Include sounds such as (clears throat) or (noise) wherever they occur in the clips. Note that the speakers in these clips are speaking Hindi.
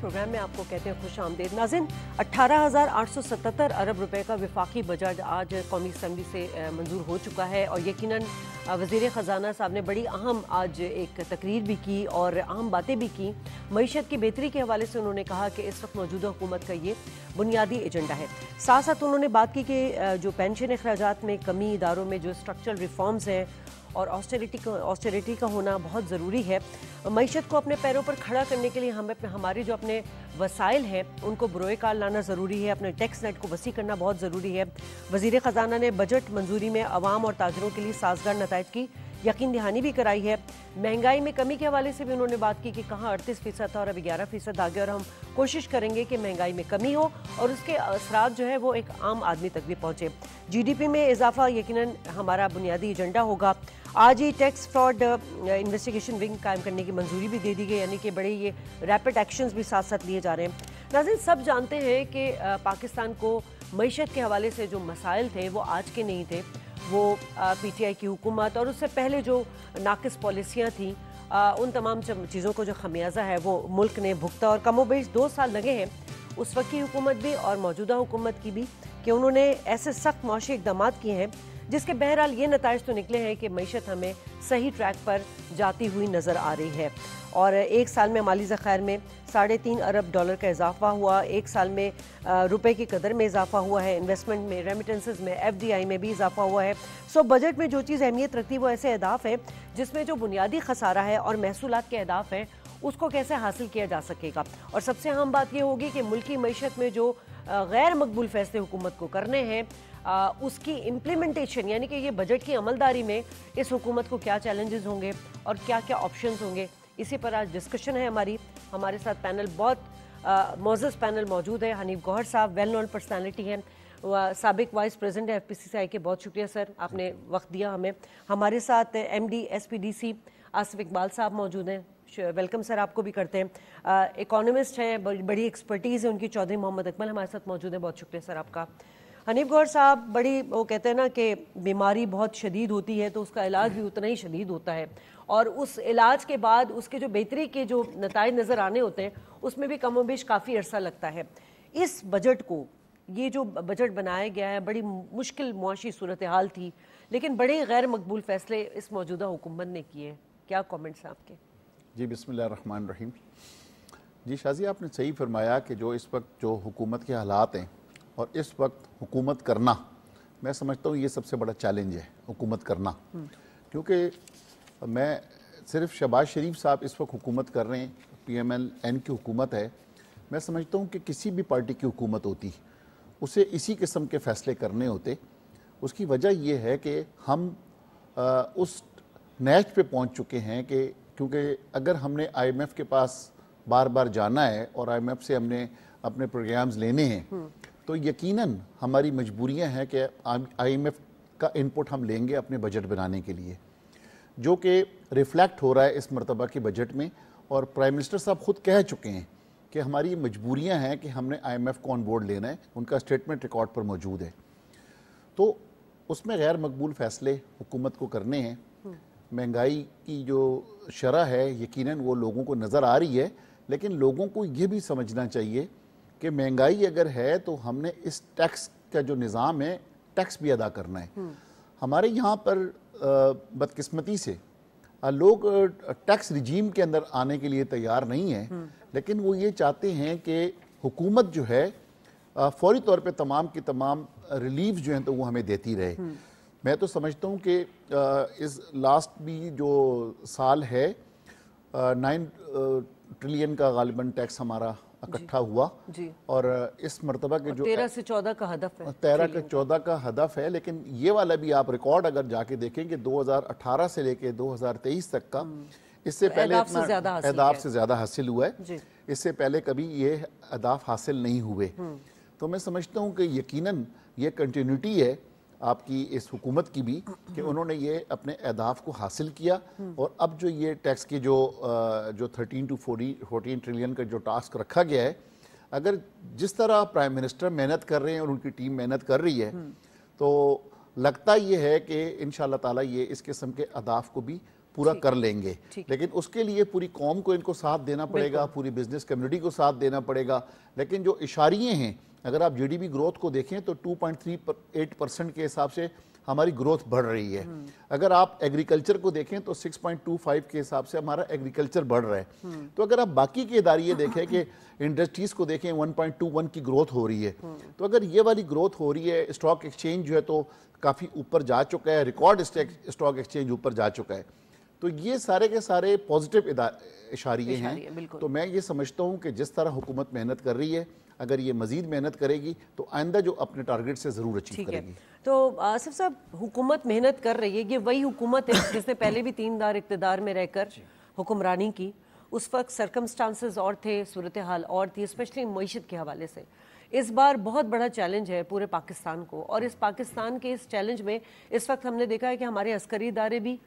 प्रोग्राम में आपको कहते हैं खुश आमदेद नाजिन अट्ठारह हज़ार आठ सौ सतहत्तर अरब रुपए का विफाकी बजट आज कौमी असम्बली से मंजूर हो चुका है और यकीन वजीर ख़जाना साहब ने बड़ी अहम आज एक तकरीर भी की और अहम बातें भी की मीशत की बेहतरी के हवाले से उन्होंने कहा कि इस वक्त मौजूदा हुकूमत का ये बुनियादी एजेंडा है साथ साथ उन्होंने बात की कि जो पेंशन अखराज में कमी इदारों में जो स्ट्रक्चरल रिफॉर्म्स हैं और ऑस्टेरिटी का ऑस्टेरिटी का होना बहुत ज़रूरी है मीशत को अपने पैरों पर खड़ा करने के लिए हमें अपने हमारे जो अपने वसाइल हैं उनको बुरोए कार लाना ज़रूरी है अपने टैक्स नेट को वसी करना बहुत ज़रूरी है वजीर ख़जाना ने बजट मंजूरी में आवाम और ताजरों के लिए साजगार नतज की यकीन दहानी भी कराई है महंगाई में कमी के हवाले से भी उन्होंने बात की कि कहाँ अड़तीस फीसद था और अब ग्यारह फीसद आ गया और हम कोशिश करेंगे कि महंगाई में कमी हो और उसके असरा जो है वो एक आम आदमी तक भी पहुँचे जी डी पी में इजाफा यकीन हमारा बुनियादी एजेंडा होगा आज ही टैक्स फ्रॉड इन्वेस्टिगेशन विंग कायम करने की मंजूरी भी दे दी गई यानी कि बड़े ये रैपिड एक्शन भी साथ साथ लिए जा रहे हैं नाजिन सब जानते हैं कि पाकिस्तान को मीशत के हवाले से जो मसाइल थे वो आज के नहीं थे वो पीटीआई की हुकूमत और उससे पहले जो नाकस पॉलिसियाँ थीं उन तमाम चीज़ों को जो खमियाजा है वो मुल्क ने भुगता और कमो बेश दो साल लगे हैं उस वक्त की हुकूमत भी और मौजूदा हुकूमत की भी कि उन्होंने ऐसे सख्त मुशी इकदाम किए हैं जिसके बहरहाल ये नतज तो निकले हैं कि मीशत हमें सही ट्रैक पर जाती हुई नज़र आ रही है और एक साल में माली ज़ख़ैर में साढ़े तीन अरब डॉलर का इजाफा हुआ एक साल में रुपए की कदर में इजाफा हुआ है इन्वेस्टमेंट में रेमिटेंसेज में एफ डी आई में भी इजाफा हुआ है सो बजट में जो चीज़ अहमियत रखती है वो ऐसे अहदाफ हैं जिसमें जो बुनियादी खसारा है और महसूल के अहदाफ हैं उसको कैसे हासिल किया जा सकेगा और सबसे अहम बात यह होगी कि मुल्की मीशत में जो गैर मकबूल फैसले हुकूमत को करने हैं आ, उसकी इम्प्लीमेंटेशन यानी कि ये बजट की अमलदारी में इस हुकूमत को क्या चैलेंजेस होंगे और क्या क्या ऑप्शंस होंगे इसी पर आज डिस्कशन है हमारी हमारे साथ पैनल बहुत मोजस पैनल मौजूद है हनीफ गौहर साहब वेल नोन पर्सनैलिटी है सबक vice president F P C I के बहुत शुक्रिया सर आपने वक्त दिया हमें हमारे साथ M D S P D C Asif Iqbal साहब मौजूद हैं वेलकम सर आपको भी करते हैं इकोनॉमिस्ट हैं बड़ी एक्सपर्टीज़ है उनकी चौधरी मोहम्मद अकमल हमारे साथ मौजूद हैं बहुत शुक्रिया सर आपका हनीफ गौर साहब बड़ी वो कहते हैं ना कि बीमारी बहुत शदीद होती है तो उसका इलाज भी उतना ही शदीद होता है और उस इलाज के बाद उसके जो बेहतरी के जो नतज नज़र आने होते हैं उसमें भी कम वेश काफ़ी अर्सा लगता है इस बजट को ये जो बजट बनाया गया है बड़ी मुश्किल मुआशी सूरत हाल थी लेकिन बड़े गैर मकबूल फैसले इस मौजूदा हुकूमत ने किए क्या कमेंट्स हैं आपके जी रहीम जी शाजी आपने सही फरमाया कि जो इस वक्त जो हुकूमत के हालात हैं और इस वक्त हुकूमत करना मैं समझता हूँ ये सबसे बड़ा चैलेंज है हुकूमत करना हम्म। क्योंकि मैं सिर्फ शबाज शरीफ साहब इस वक्त हुकूमत कर रहे हैं पी एम एल एन की हुकूमत है मैं समझता हूँ कि किसी भी पार्टी की हुकूमत होती उसे इसी किस्म के फ़ैसले करने होते उसकी वजह यह है कि हम आ, उस नैच पे पहुंच चुके हैं कि क्योंकि अगर हमने आईएमएफ के पास बार बार जाना है और आईएमएफ से हमने अपने प्रोग्राम्स लेने हैं हम्म। तो यकीनन हमारी मजबूरियां हैं कि आईएमएफ का इनपुट हम लेंगे अपने बजट बनाने के लिए जो कि रिफ्लेक्ट हो रहा है इस मरतबा के बजट में और प्राइम मिनिस्टर साहब खुद कह चुके हैं कि हमारी मजबूरियाँ हैं कि हमने आईएमएफ को ऑन बोर्ड लेना है उनका स्टेटमेंट रिकॉर्ड पर मौजूद है तो उसमें गैर मकबूल फैसले हुकूमत को करने हैं हम्म। महंगाई की जो शरह है यकीनन वो लोगों को नज़र आ रही है लेकिन लोगों को ये भी समझना चाहिए कि महंगाई अगर है तो हमने इस टैक्स का जो निज़ाम है टैक्स भी अदा करना है हम्म। हमारे यहाँ पर बदकिस्मती से लोग टैक्स रिजीम के अंदर आने के लिए तैयार नहीं है हम्म। लेकिन वो ये चाहते हैं कि हुकूमत जो है फौरी तौर पे तमाम की तमाम रिलीफ जो हैं तो वो हमें देती रहे हम्म। मैं तो समझता हूँ कि इस लास्ट भी जो साल है नाइन ट्रिलियन का गालिबा टैक्स हमारा इकट्ठा हुआ और इस मरतबा के जो तेरह से चौदह का हदफ है तेरह के चौदह का हदफ है लेकिन ये वाला भी आप रिकॉर्ड अगर जाके देखेंगे 2018 से लेके 2023 तक का हम्म। इससे तो पहले अहदाफ से ज़्यादा हासिल हुआ है इससे पहले कभी ये अहदाफ हासिल नहीं हुए हम्म। तो मैं समझता हूँ कि यकीन ये कंटिन्यूटी है आपकी इस हुकूमत की भी कि उन्होंने ये अपने अहदाफ को हासिल किया और अब जो ये टैक्स की जो जो थर्टीन टू फोर्टीन ट्रिलियन का जो टास्क रखा गया है अगर जिस तरह प्राइम मिनिस्टर मेहनत कर रहे हैं और उनकी टीम मेहनत कर रही है हम्म। तो लगता ये है कि इन ताला ये इस किस्म के अहदाफ को भी पूरा कर लेंगे लेकिन उसके लिए पूरी कौम को इनको साथ देना पड़ेगा पूरी बिजनेस कम्युनिटी को साथ देना पड़ेगा लेकिन जो इशारिये हैं अगर आप जी ग्रोथ को देखें तो टू परसेंट के हिसाब से हमारी ग्रोथ बढ़ रही है हम्म। अगर आप एग्रीकल्चर को देखें तो 6.25 के हिसाब से हमारा एग्रीकल्चर बढ़ रहा है हम्म। तो अगर आप बाकी के इदारे देखें कि इंडस्ट्रीज़ को देखें 1.21 की ग्रोथ हो रही है हम्म। तो अगर ये वाली ग्रोथ हो रही है स्टॉक एक्सचेंज जो है तो काफ़ी ऊपर जा चुका है रिकॉर्ड स्टॉक एक्सचेंज ऊपर जा चुका है तो ये सारे के सारे पॉजिटिव इशारे हैं तो मैं ये समझता हूँ कि जिस तरह हुकूमत मेहनत कर रही है अगर ये मजीद मेहनत करेगी तो आइंदा जो अपने टारगेट से ज़रूर अचीव करेगी तो आसिफ साहब हुकूमत मेहनत कर रही है ये वही हुकूमत है जिसने पहले भी तीन दार इकतदार में रहकर हुक्मरानी की उस वक्त सरकमस्टांसिस और थे सूरत हाल और थी स्पेशली मीशत के हवाले से इस बार बहुत बड़ा चैलेंज है पूरे पाकिस्तान को और इस पाकिस्तान के इस चैलेंज में इस वक्त हमने देखा है कि हमारे अस्करी इदारे भी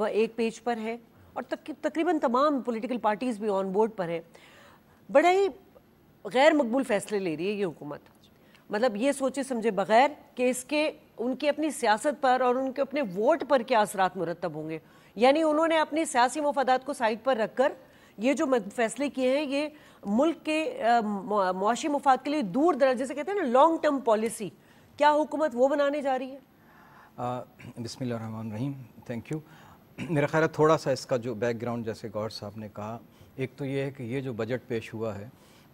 वह एक पेज पर है और तक, तकरीबन तमाम पॉलिटिकल पार्टीज़ भी ऑन बोर्ड पर हैं बड़ा ही गैर मकबूल फैसले ले रही है ये हुकूमत मतलब ये सोचे समझे बगैर कि इसके उनकी अपनी सियासत पर और उनके अपने वोट पर क्या असरा मुरतब होंगे यानी उन्होंने अपनी सियासी मफादात को साइड पर रखकर ये जो फैसले किए हैं ये मुल्क के मुआशी मफाद के लिए दूर दराज जैसे कहते हैं ना लॉन्ग टर्म पॉलिसी क्या हुकूमत वो बनाने जा रही है रहीम थैंक यू मेरा ख्याल है थोड़ा सा इसका जो बैकग्राउंड जैसे गौर साहब ने कहा एक तो ये है कि ये जो बजट पेश हुआ है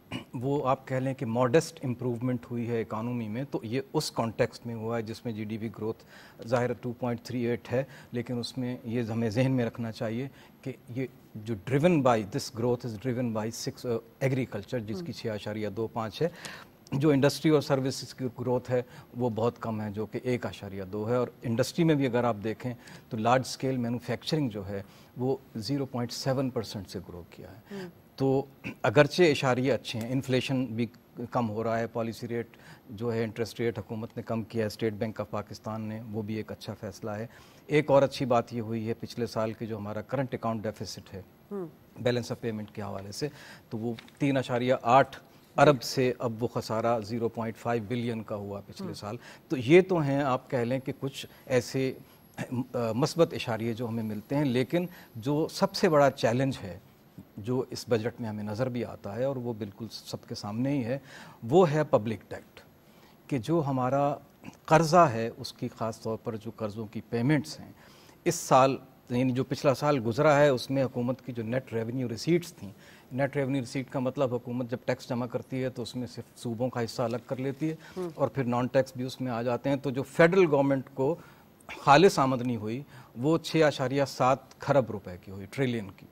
(clears throat) वो आप कह लें कि मॉडेस्ट इम्प्रूवमेंट हुई है इकानमी में तो ये उस कॉन्टेक्स्ट में हुआ है जिसमें जीडीपी ग्रोथ ज़ाहिर 2.38 है लेकिन उसमें ये हमें जहन में रखना चाहिए कि ये जो driven by this growth is driven by six agriculture जिसकी हम्म। छः आशारिया दो पाँच है जो इंडस्ट्री और सर्विसेज की ग्रोथ है वो बहुत कम है जो कि एक आशारिया दो है और इंडस्ट्री में भी अगर आप देखें तो लार्ज स्केल मैन्युफैक्चरिंग जो है वो 0.7 परसेंट से ग्रो किया है हम्म। तो अगरचे इशारे अच्छे हैं इन्फ्लेशन भी कम हो रहा है पॉलिसी रेट जो है इंटरेस्ट रेट हुकूमत ने कम किया है स्टेट बैंक ऑफ पाकिस्तान ने वो भी एक अच्छा फैसला है एक और अच्छी बात ये हुई है पिछले साल के जो हमारा करंट अकाउंट डेफिसिट है बैलेंस ऑफ पेमेंट के हवाले से तो वो तीन आशारिया आठ अरब से अब वो खसारा 0.5 बिलियन का हुआ पिछले हम्म। साल तो ये तो हैं आप कह लें कि कुछ ऐसे मस्बत इशारे जो हमें मिलते हैं लेकिन जो सबसे बड़ा चैलेंज है जो इस बजट में हमें नज़र भी आता है और वो बिल्कुल सबके सामने ही है वो है पब्लिक डेट कि जो हमारा कर्ज़ा है उसकी ख़ास तौर पर जो कर्ज़ों की पेमेंट्स हैं इस साल यानी जो पिछला साल गुजरा है उसमें हुकूमत की जो नेट रेवेन्यू रिसीट्स थी नेट रेवेन्यू रिसीट का मतलब हुकूमत जब टैक्स जमा करती है तो उसमें सिर्फ सूबों का हिस्सा अलग कर लेती है हम्म। और फिर नॉन टैक्स भी उसमें आ जाते हैं तो जो फेडरल गवर्नमेंट को खालिस आमदनी हुई वो छः आशारिया सात खरब रुपए की हुई ट्रिलियन की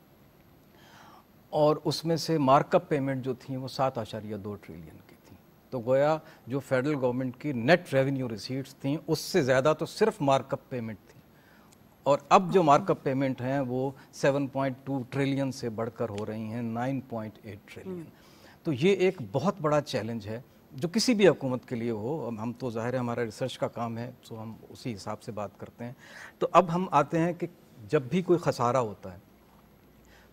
और उसमें से मार्कअप पेमेंट जो थी वो सात आशारिया दो ट्रिलियन की थी तो गोया जो फेडरल गवर्नमेंट की नेट रेवेन्यू रिसीट्स थी उससे ज़्यादा तो सिर्फ मार्कअप पेमेंट थी और अब जो मार्कअप पेमेंट हैं वो 7.2 ट्रिलियन से बढ़कर हो रही हैं 9.8 ट्रिलियन हम्म। तो ये एक बहुत बड़ा चैलेंज है जो किसी भी हुकूमत के लिए हो हम तो जाहिर है हमारा रिसर्च का काम है सो हम उसी हिसाब से बात करते हैं तो अब हम आते हैं कि जब भी कोई खसारा होता है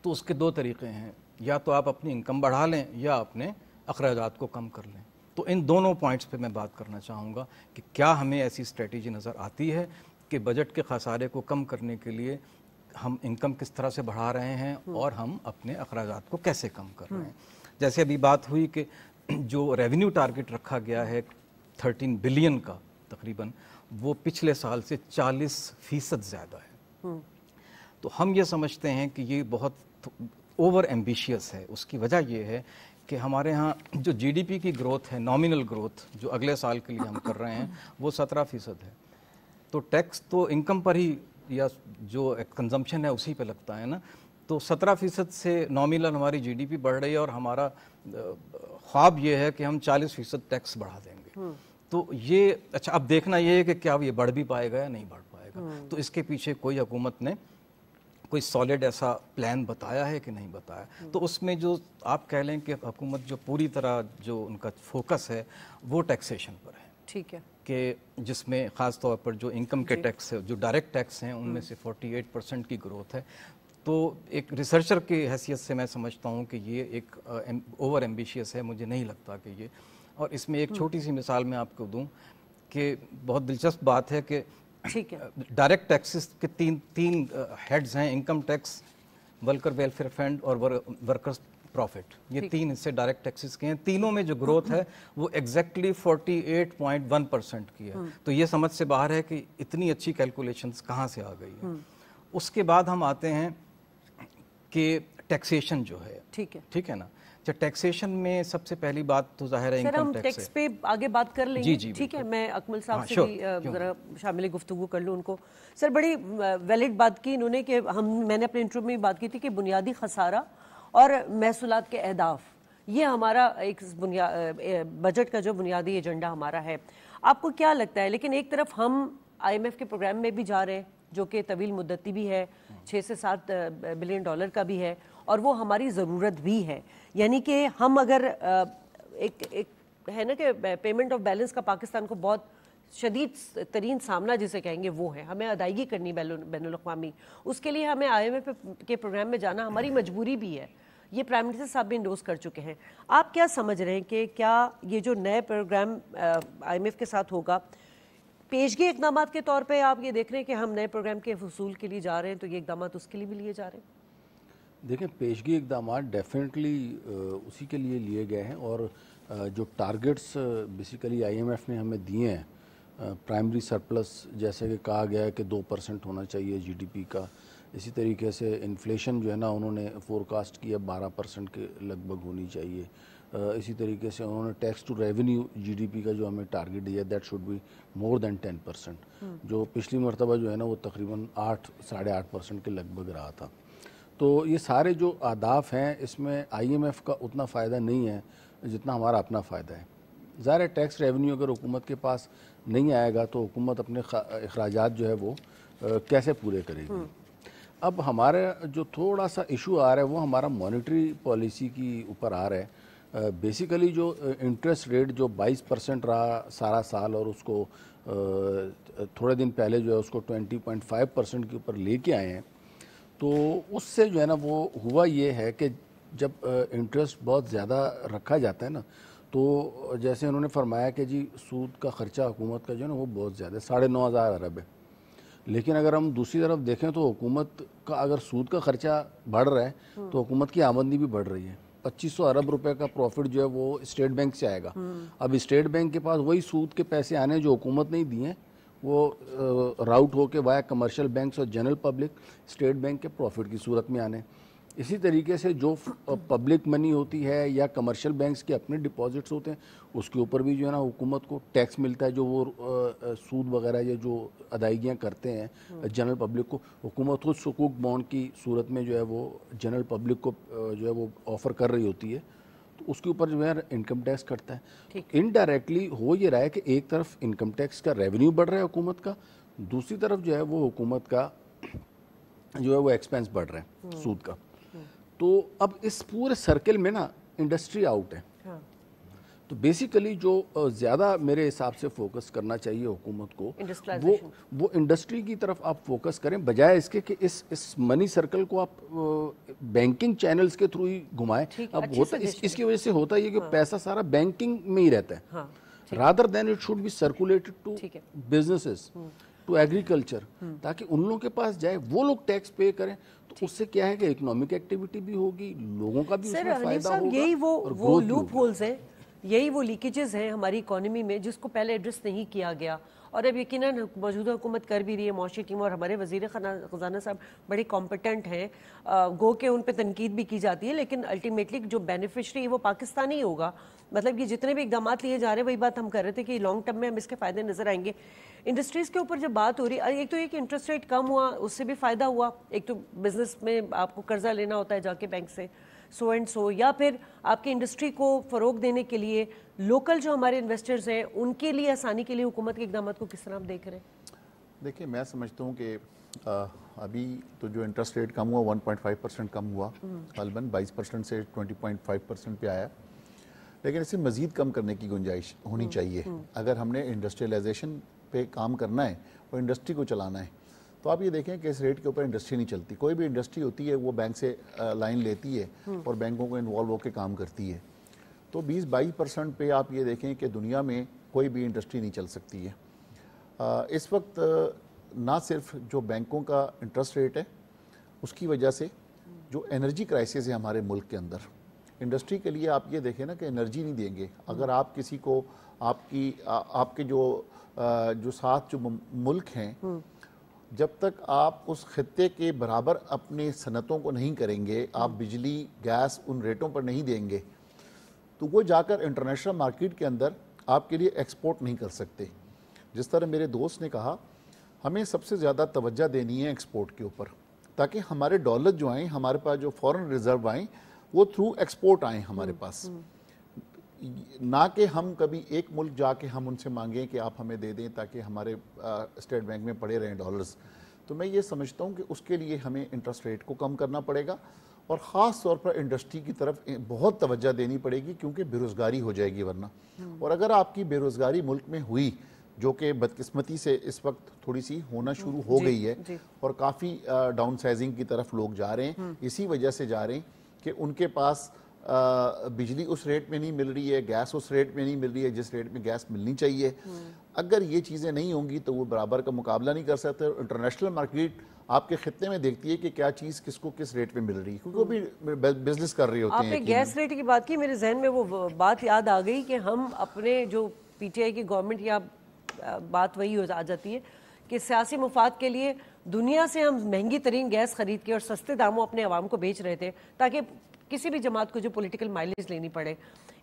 तो उसके दो तरीके हैं या तो आप अपनी इनकम बढ़ा लें या अपने अखराज को कम कर लें तो इन दोनों पॉइंट्स पे मैं बात करना चाहूँगा कि क्या हमें ऐसी स्ट्रेटजी नज़र आती है कि बजट के खसारे को कम करने के लिए हम इनकम किस तरह से बढ़ा रहे हैं हम्म। और हम अपने अखराज को कैसे कम कर रहे हम्म। हैं जैसे अभी बात हुई कि (clears throat) जो रेवेन्यू टारगेट रखा गया है थर्टीन बिलियन का तकरीबन वो पिछले साल से चालीस फीसद ज़्यादा है हम्म। तो हम ये समझते हैं कि ये बहुत ओवर एम्बिशियस है उसकी वजह ये है कि हमारे यहाँ जो जीडीपी की ग्रोथ है नॉमिनल ग्रोथ जो अगले साल के लिए हम कर रहे हैं वो सत्रह फीसद है तो टैक्स तो इनकम पर ही या जो कंजम्पशन है उसी पे लगता है ना तो सत्रह फीसद से नॉमिनल हमारी जीडीपी बढ़ रही है और हमारा ख्वाब ये है कि हम चालीस फीसद टैक्स बढ़ा देंगे हम्म। तो ये अच्छा अब देखना ये है कि क्या ये बढ़ भी पाएगा या नहीं बढ़ पाएगा हम्म। तो इसके पीछे कोई हुकूमत ने कोई सॉलिड ऐसा प्लान बताया है कि नहीं बताया हम्म। तो उसमें जो आप कह लें कि हुकूमत जो पूरी तरह जो उनका फोकस है वो टैक्सेशन पर है ठीक है कि जिसमें ख़ास तौर पर जो इनकम के टैक्स है जो डायरेक्ट टैक्स हैं उनमें हम्म। से 48 परसेंट की ग्रोथ है तो एक रिसर्चर की हैसियत से मैं समझता हूँ कि ये एक ओवर एम्बिशियस है मुझे नहीं लगता कि ये और इसमें एक हम्म। छोटी सी मिसाल मैं आपको दूँ कि बहुत दिलचस्प बात है कि ठीक है डायरेक्ट टैक्सेस के तीन तीन हेड्स हैं income tax worker welfare fund और वर्कर्स प्रॉफिट ये तीन हिस्से डायरेक्ट टैक्सेस के हैं तीनों में जो ग्रोथ है वो एग्जैक्टली 48.1 परसेंट की है हम्म। तो ये समझ से बाहर है कि इतनी अच्छी कैलकुलेशंस कहाँ से आ गई है हम्म। उसके बाद हम आते हैं कि टैक्सेशन जो है ठीक है ठीक है ना अच्छा टैक्सेशन में सबसे पहली बात तो जाहिर है इनकम टैक्स पे आगे बात कर लेंगे जी जी ठीक है मैं अकमल साहब हाँ, से भी ज़रा शामिल गुफ्तु कर लूँ उनको सर बड़ी वैलिड बात की इन्होंने कि हम मैंने अपने इंटरव्यू में भी बात की थी कि बुनियादी खसारा और महसूल के अहदाफ ये हमारा एक बजट का जो बुनियादी एजेंडा हमारा है आपको क्या लगता है लेकिन एक तरफ हम आईएमएफ के प्रोग्राम में भी जा रहे हैं जो कि तवील मुद्दती भी है छः से सात बिलियन डॉलर का भी है और वो हमारी ज़रूरत भी है यानी कि हम अगर एक एक है ना कि पेमेंट ऑफ बैलेंस का पाकिस्तान को बहुत शदीद तरीन सामना जिसे कहेंगे वो है हमें अदायगी करनी बैन अवी उसके लिए हमें आई के प्रोग्राम में जाना हमारी मजबूरी भी है ये प्राइम मिनिस्टर साहब भी इंडोज कर चुके हैं आप क्या समझ रहे हैं कि क्या ये जो नए प्रोग्राम आई के साथ होगा पेशगी इकदाम के तौर पर आप ये देख रहे हैं कि हम नए प्रोग्राम के हसूल के लिए जा रहे हैं तो ये इकदाम उसके लिए भी लिए जा रहे हैं देखें पेशगी इकदाम डेफिनेटली उसी के लिए लिए गए हैं और जो टारगेट्स बेसिकली आईएमएफ ने हमें दिए हैं प्राइमरी सरप्लस जैसे कि कहा गया है कि दो परसेंट होना चाहिए जीडीपी का इसी तरीके से इन्फ्लेशन जो है ना उन्होंने फोरकास्ट किया बारह परसेंट के लगभग होनी चाहिए इसी तरीके से उन्होंने टैक्स टू रेवेन्यू जीडीपी का जो हमें टारगेट दिया that should be more than ten percent जो पिछली मरतबा जो है ना वो तकरीबन आठ साढ़े आठ परसेंट के लगभग रहा था तो ये सारे जो आदाफ हैं इसमें आईएमएफ का उतना फ़ायदा नहीं है जितना हमारा अपना फ़ायदा है ज़ाहिर है टैक्स रेवेन्यू अगर हुकूमत के पास नहीं आएगा तो हुकूमत अपने अखराज जो है वो कैसे पूरे करेगी हम्म। अब हमारे जो थोड़ा सा इशू आ रहा है वो हमारा मॉनेटरी पॉलिसी की ऊपर आ रहा है बेसिकली जो इंटरेस्ट रेट जो 22 परसेंट रहा सारा साल और उसको थोड़े दिन पहले जो है उसको 20.5 परसेंट के ऊपर लेके आए हैं तो उससे जो है ना वो हुआ ये है कि जब इंटरेस्ट बहुत ज़्यादा रखा जाता है ना तो जैसे उन्होंने फरमाया कि जी सूद का ख़र्चा हुकूमत का जो है ना वो बहुत ज़्यादा है साढ़े नौ हज़ार अरब है लेकिन अगर हम दूसरी तरफ देखें तो हुकूमत का अगर सूद का ख़र्चा बढ़ रहा है हम्म। तो हुकूमत की आमदनी भी बढ़ रही है पच्चीस सौ अरब रुपए का प्रॉफिट जो है वो स्टेट बैंक से आएगा हम्म। अब स्टेट बैंक के पास वही सूद के पैसे आने जो हुकूमत नहीं दिए हैं वो राउट होके वाया कमर्शियल बैंक्स और जनरल पब्लिक स्टेट बैंक के प्रॉफिट की सूरत में आने इसी तरीके से जो पब्लिक मनी होती है या कमर्शियल बैंक्स के अपने डिपॉजिट्स होते हैं उसके ऊपर भी जो है ना हुकूमत को टैक्स मिलता है जो वो सूद वगैरह या जो अदायगियाँ करते हैं जनरल हम्म। पब्लिक को हुकूमत खुद सकूक बॉन्ड की सूरत में जो है वो जनरल पब्लिक को जो है वो ऑफ़र कर रही होती है तो उसके ऊपर जो है इनकम टैक्स कटता है इनडायरेक्टली हो ये रहा है कि एक तरफ इनकम टैक्स का रेवेन्यू बढ़ रहा है हुकूमत का दूसरी तरफ जो है वो हुकूमत का जो है वो एक्सपेंस बढ़ रहा है हम्म। सूद का तो अब इस पूरे सर्किल में ना इंडस्ट्री आउट है हाँ। तो बेसिकली जो ज़्यादा मेरे हिसाब से फोकस करना चाहिए हुकूमत को वो वो इंडस्ट्री की तरफ आप फोकस करें बजाय इसके कि इस इस मनी सर्कल को आप बैंकिंग चैनल्स के थ्रू ही घुमाएं अब होता इस, इसकी वजह से होता है कि हाँ। पैसा सारा बैंकिंग में ही रहता है rather than it should be circulated to businesses to agriculture ताकि उन लोगों के पास जाए वो लोग टैक्स पे करें तो उससे क्या है कि इकोनॉमिक एक्टिविटी भी होगी लोगों का भी सर फायदा होगा यही वो वो लूप होल्स हैं यही वो लीकेजेस हैं हमारी इकोनॉमी में जिसको पहले एड्रेस नहीं किया गया और अब यकीन मौजूदा हुकूमत कर भी रही है मौशी टीम और हमारे वजीर ख़जाना साहब बड़े कॉम्पिटेंट हैं गो के उन पर तनकीद भी की जाती है लेकिन अल्टीमेटली जो बेनिफिशरी है वो पाकिस्तानी होगा मतलब ये जितने भी इकदाम लिए जा रहे हैं वही बात हम कर रहे थे कि लॉन्ग टर्म में हम इसके फायदे नजर आएंगे इंडस्ट्रीज़ के ऊपर जब बात हो रही है एक तो ये कि इंटरेस्ट रेट कम हुआ उससे भी फ़ायदा हुआ एक तो बिज़नेस में आपको कर्जा लेना होता है जाके बैंक से सो एंड सो या फिर आपकी इंडस्ट्री को फ़रोग देने के लिए लोकल जो हमारे इन्वेस्टर्स हैं उनके लिए आसानी के लिए हुकूमत के इकदाम को किस तरह आप देख रहे हैं देखिए मैं समझता हूँ कि अभी तो जो इंटरेस्ट रेट कम हुआ 1.5 परसेंट कम हुआ गलबन 22 परसेंट से 20.5 परसेंट पे आया लेकिन इसे मज़ीद कम करने की गुंजाइश होनी हम्म, चाहिए हम्म। अगर हमने इंडस्ट्रियलाइजेशन पे काम करना है और इंडस्ट्री को चलाना है तो आप ये देखें कि इस रेट के ऊपर इंडस्ट्री नहीं चलती कोई भी इंडस्ट्री होती है वो बैंक से लाइन लेती है हम्म। और बैंकों को इन्वॉल्व होकर काम करती है तो 20-22 परसेंट पे आप ये देखें कि दुनिया में कोई भी इंडस्ट्री नहीं चल सकती है इस वक्त ना सिर्फ जो बैंकों का इंटरेस्ट रेट है उसकी वजह से जो एनर्जी क्राइसिस है हमारे मुल्क के अंदर इंडस्ट्री के लिए आप ये देखें ना कि एनर्जी नहीं देंगे अगर आप किसी को आपकी आ, आपके जो आ, जो साथ जो मुल्क हैं हम्म। जब तक आप उस खत्े के बराबर अपने सनतों को नहीं करेंगे आप हम्म। बिजली गैस उन रेटों पर नहीं देंगे तो वो जाकर इंटरनेशनल मार्केट के अंदर आपके लिए एक्सपोर्ट नहीं कर सकते जिस तरह मेरे दोस्त ने कहा हमें सबसे ज़्यादा तवज्जा देनी है एक्सपोर्ट के ऊपर ताकि हमारे डॉलर जो आएँ हमारे पास जो फॉरेन रिज़र्व आएँ वो थ्रू एक्सपोर्ट आए हमारे पास हम्म, हम्म। ना कि हम कभी एक मुल्क जाके हम उनसे मांगें कि आप हमें दे दें ताकि हमारे स्टेट बैंक में पड़े रहें डॉलर्स तो मैं ये समझता हूँ कि उसके लिए हमें इंटरेस्ट रेट को कम करना पड़ेगा और ख़ास तौर पर इंडस्ट्री की तरफ बहुत तवज्जो देनी पड़ेगी क्योंकि बेरोज़गारी हो जाएगी वरना हम्म। और अगर आपकी बेरोज़गारी मुल्क में हुई जो कि बदकिस्मती से इस वक्त थोड़ी सी होना शुरू हो गई है और काफ़ी डाउन साइजिंग की तरफ लोग जा रहे हैं इसी वजह से जा रहे हैं कि उनके पास बिजली उस रेट में नहीं मिल रही है गैस उस रेट में नहीं मिल रही है जिस रेट में गैस मिलनी चाहिए हम्म। अगर ये चीज़ें नहीं होंगी तो वो बराबर का मुकाबला नहीं कर सकते इंटरनेशनल मार्केट आपके खत्ते में देखती है कि क्या चीज किसको किस रेट पे मिल रही है क्योंकि वो भी हम्म। बिजनेस कर रही होते आपने हैं आपने गैस रेट की बात की मेरे जहन में वो बात याद आ गई कि हम अपने जो पीटीआई की गवर्नमेंट या बात वही हो आ जाती है कि सियासी मफाद के लिए दुनिया से हम महंगी तरीन गैस खरीद के और सस्ते दामों अपने आवाम को बेच रहे थे ताकि किसी भी जमात को जो पॉलिटिकल माइलेज लेनी पड़े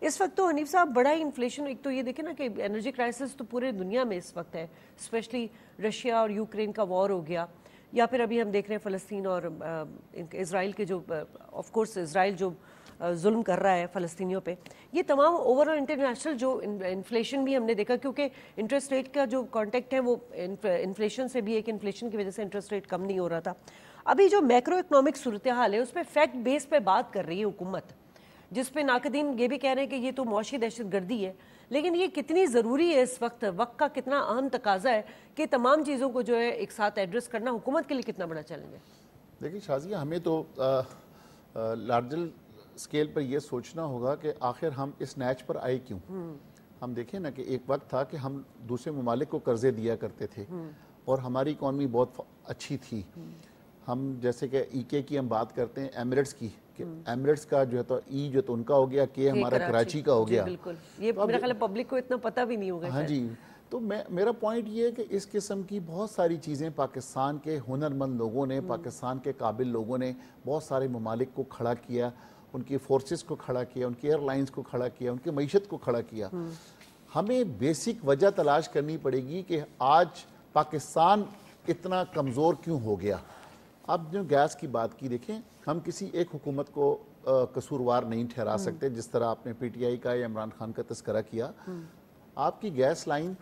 इस वक्त तो हनीफ साहब बड़ा ही इन्फ्लेशन एक तो ये देखे ना कि एनर्जी क्राइसिस तो पूरे दुनिया में इस वक्त है स्पेशली रशिया और यूक्रेन का वॉर हो गया या फिर अभी हम देख रहे हैं फ़लस्तीन और इसराइल के जो ऑफकोर्स इसराइल जो जुल्म कर रहा है फ़लस्तियों पे ये तमाम ओवरऑल इंटरनेशनल जो इन्फ्लेशन भी हमने देखा क्योंकि इंटरेस्ट रेट का जो कॉन्टेक्ट है वो इन्फ्लेशन से भी एक इन्फ्लेशन की वजह से इंटरेस्ट रेट कम नहीं हो रहा था अभी जो मैक्रो इकनॉमिक सूरत हाल है उस पर फैक्ट बेस पर बात कर रही है हुकूमत जिस पर नाकदीन ये भी कह रहे हैं कि ये तो मुशी दहशत गर्दी है लेकिन ये कितनी ज़रूरी है इस वक्त वक्त का कितना अहम तकाजा है कि तमाम चीज़ों को जो है एक साथ एड्रेस करना हुकूमत के लिए कितना बड़ा चैलेंज है देखिए शाजिया हमें तो लार्जल स्केल पर यह सोचना होगा कि आखिर हम इस नैच पर आए क्यों हम देखें ना कि एक वक्त था कि हम दूसरे ममालिक को कर्जे दिया करते थे और हमारी इकॉनमी बहुत अच्छी थी हम जैसे कि ईके e की हम बात करते हैं एमरेट्स की एमरेट्स का जो है तो ई e जो तो उनका हो गया के हमारा कराची का हो गया बिल्कुल ये तो मेरा ख्याल पब्लिक को इतना पता भी नहीं होगा हाँ जी तो मैं मेरा पॉइंट ये है कि इस किस्म की बहुत सारी चीज़ें पाकिस्तान के हुनरमंद लोगों ने हम्म। पाकिस्तान के काबिल लोगों ने बहुत सारे ममालिक को खड़ा किया उनकी फोर्सेस को खड़ा किया उनकी एयरलाइंस को खड़ा किया उनकी मीशत को खड़ा किया हम्म। हमें बेसिक वजह तलाश करनी पड़ेगी कि आज पाकिस्तान इतना कमज़ोर क्यों हो गया अब जो गैस की बात की देखें हम किसी एक हुकूमत को कसूरवार नहीं ठहरा हम्म। सकते जिस तरह आपने पीटीआई का या इमरान खान का तस्करा किया हम्म। आपकी गैस लाइन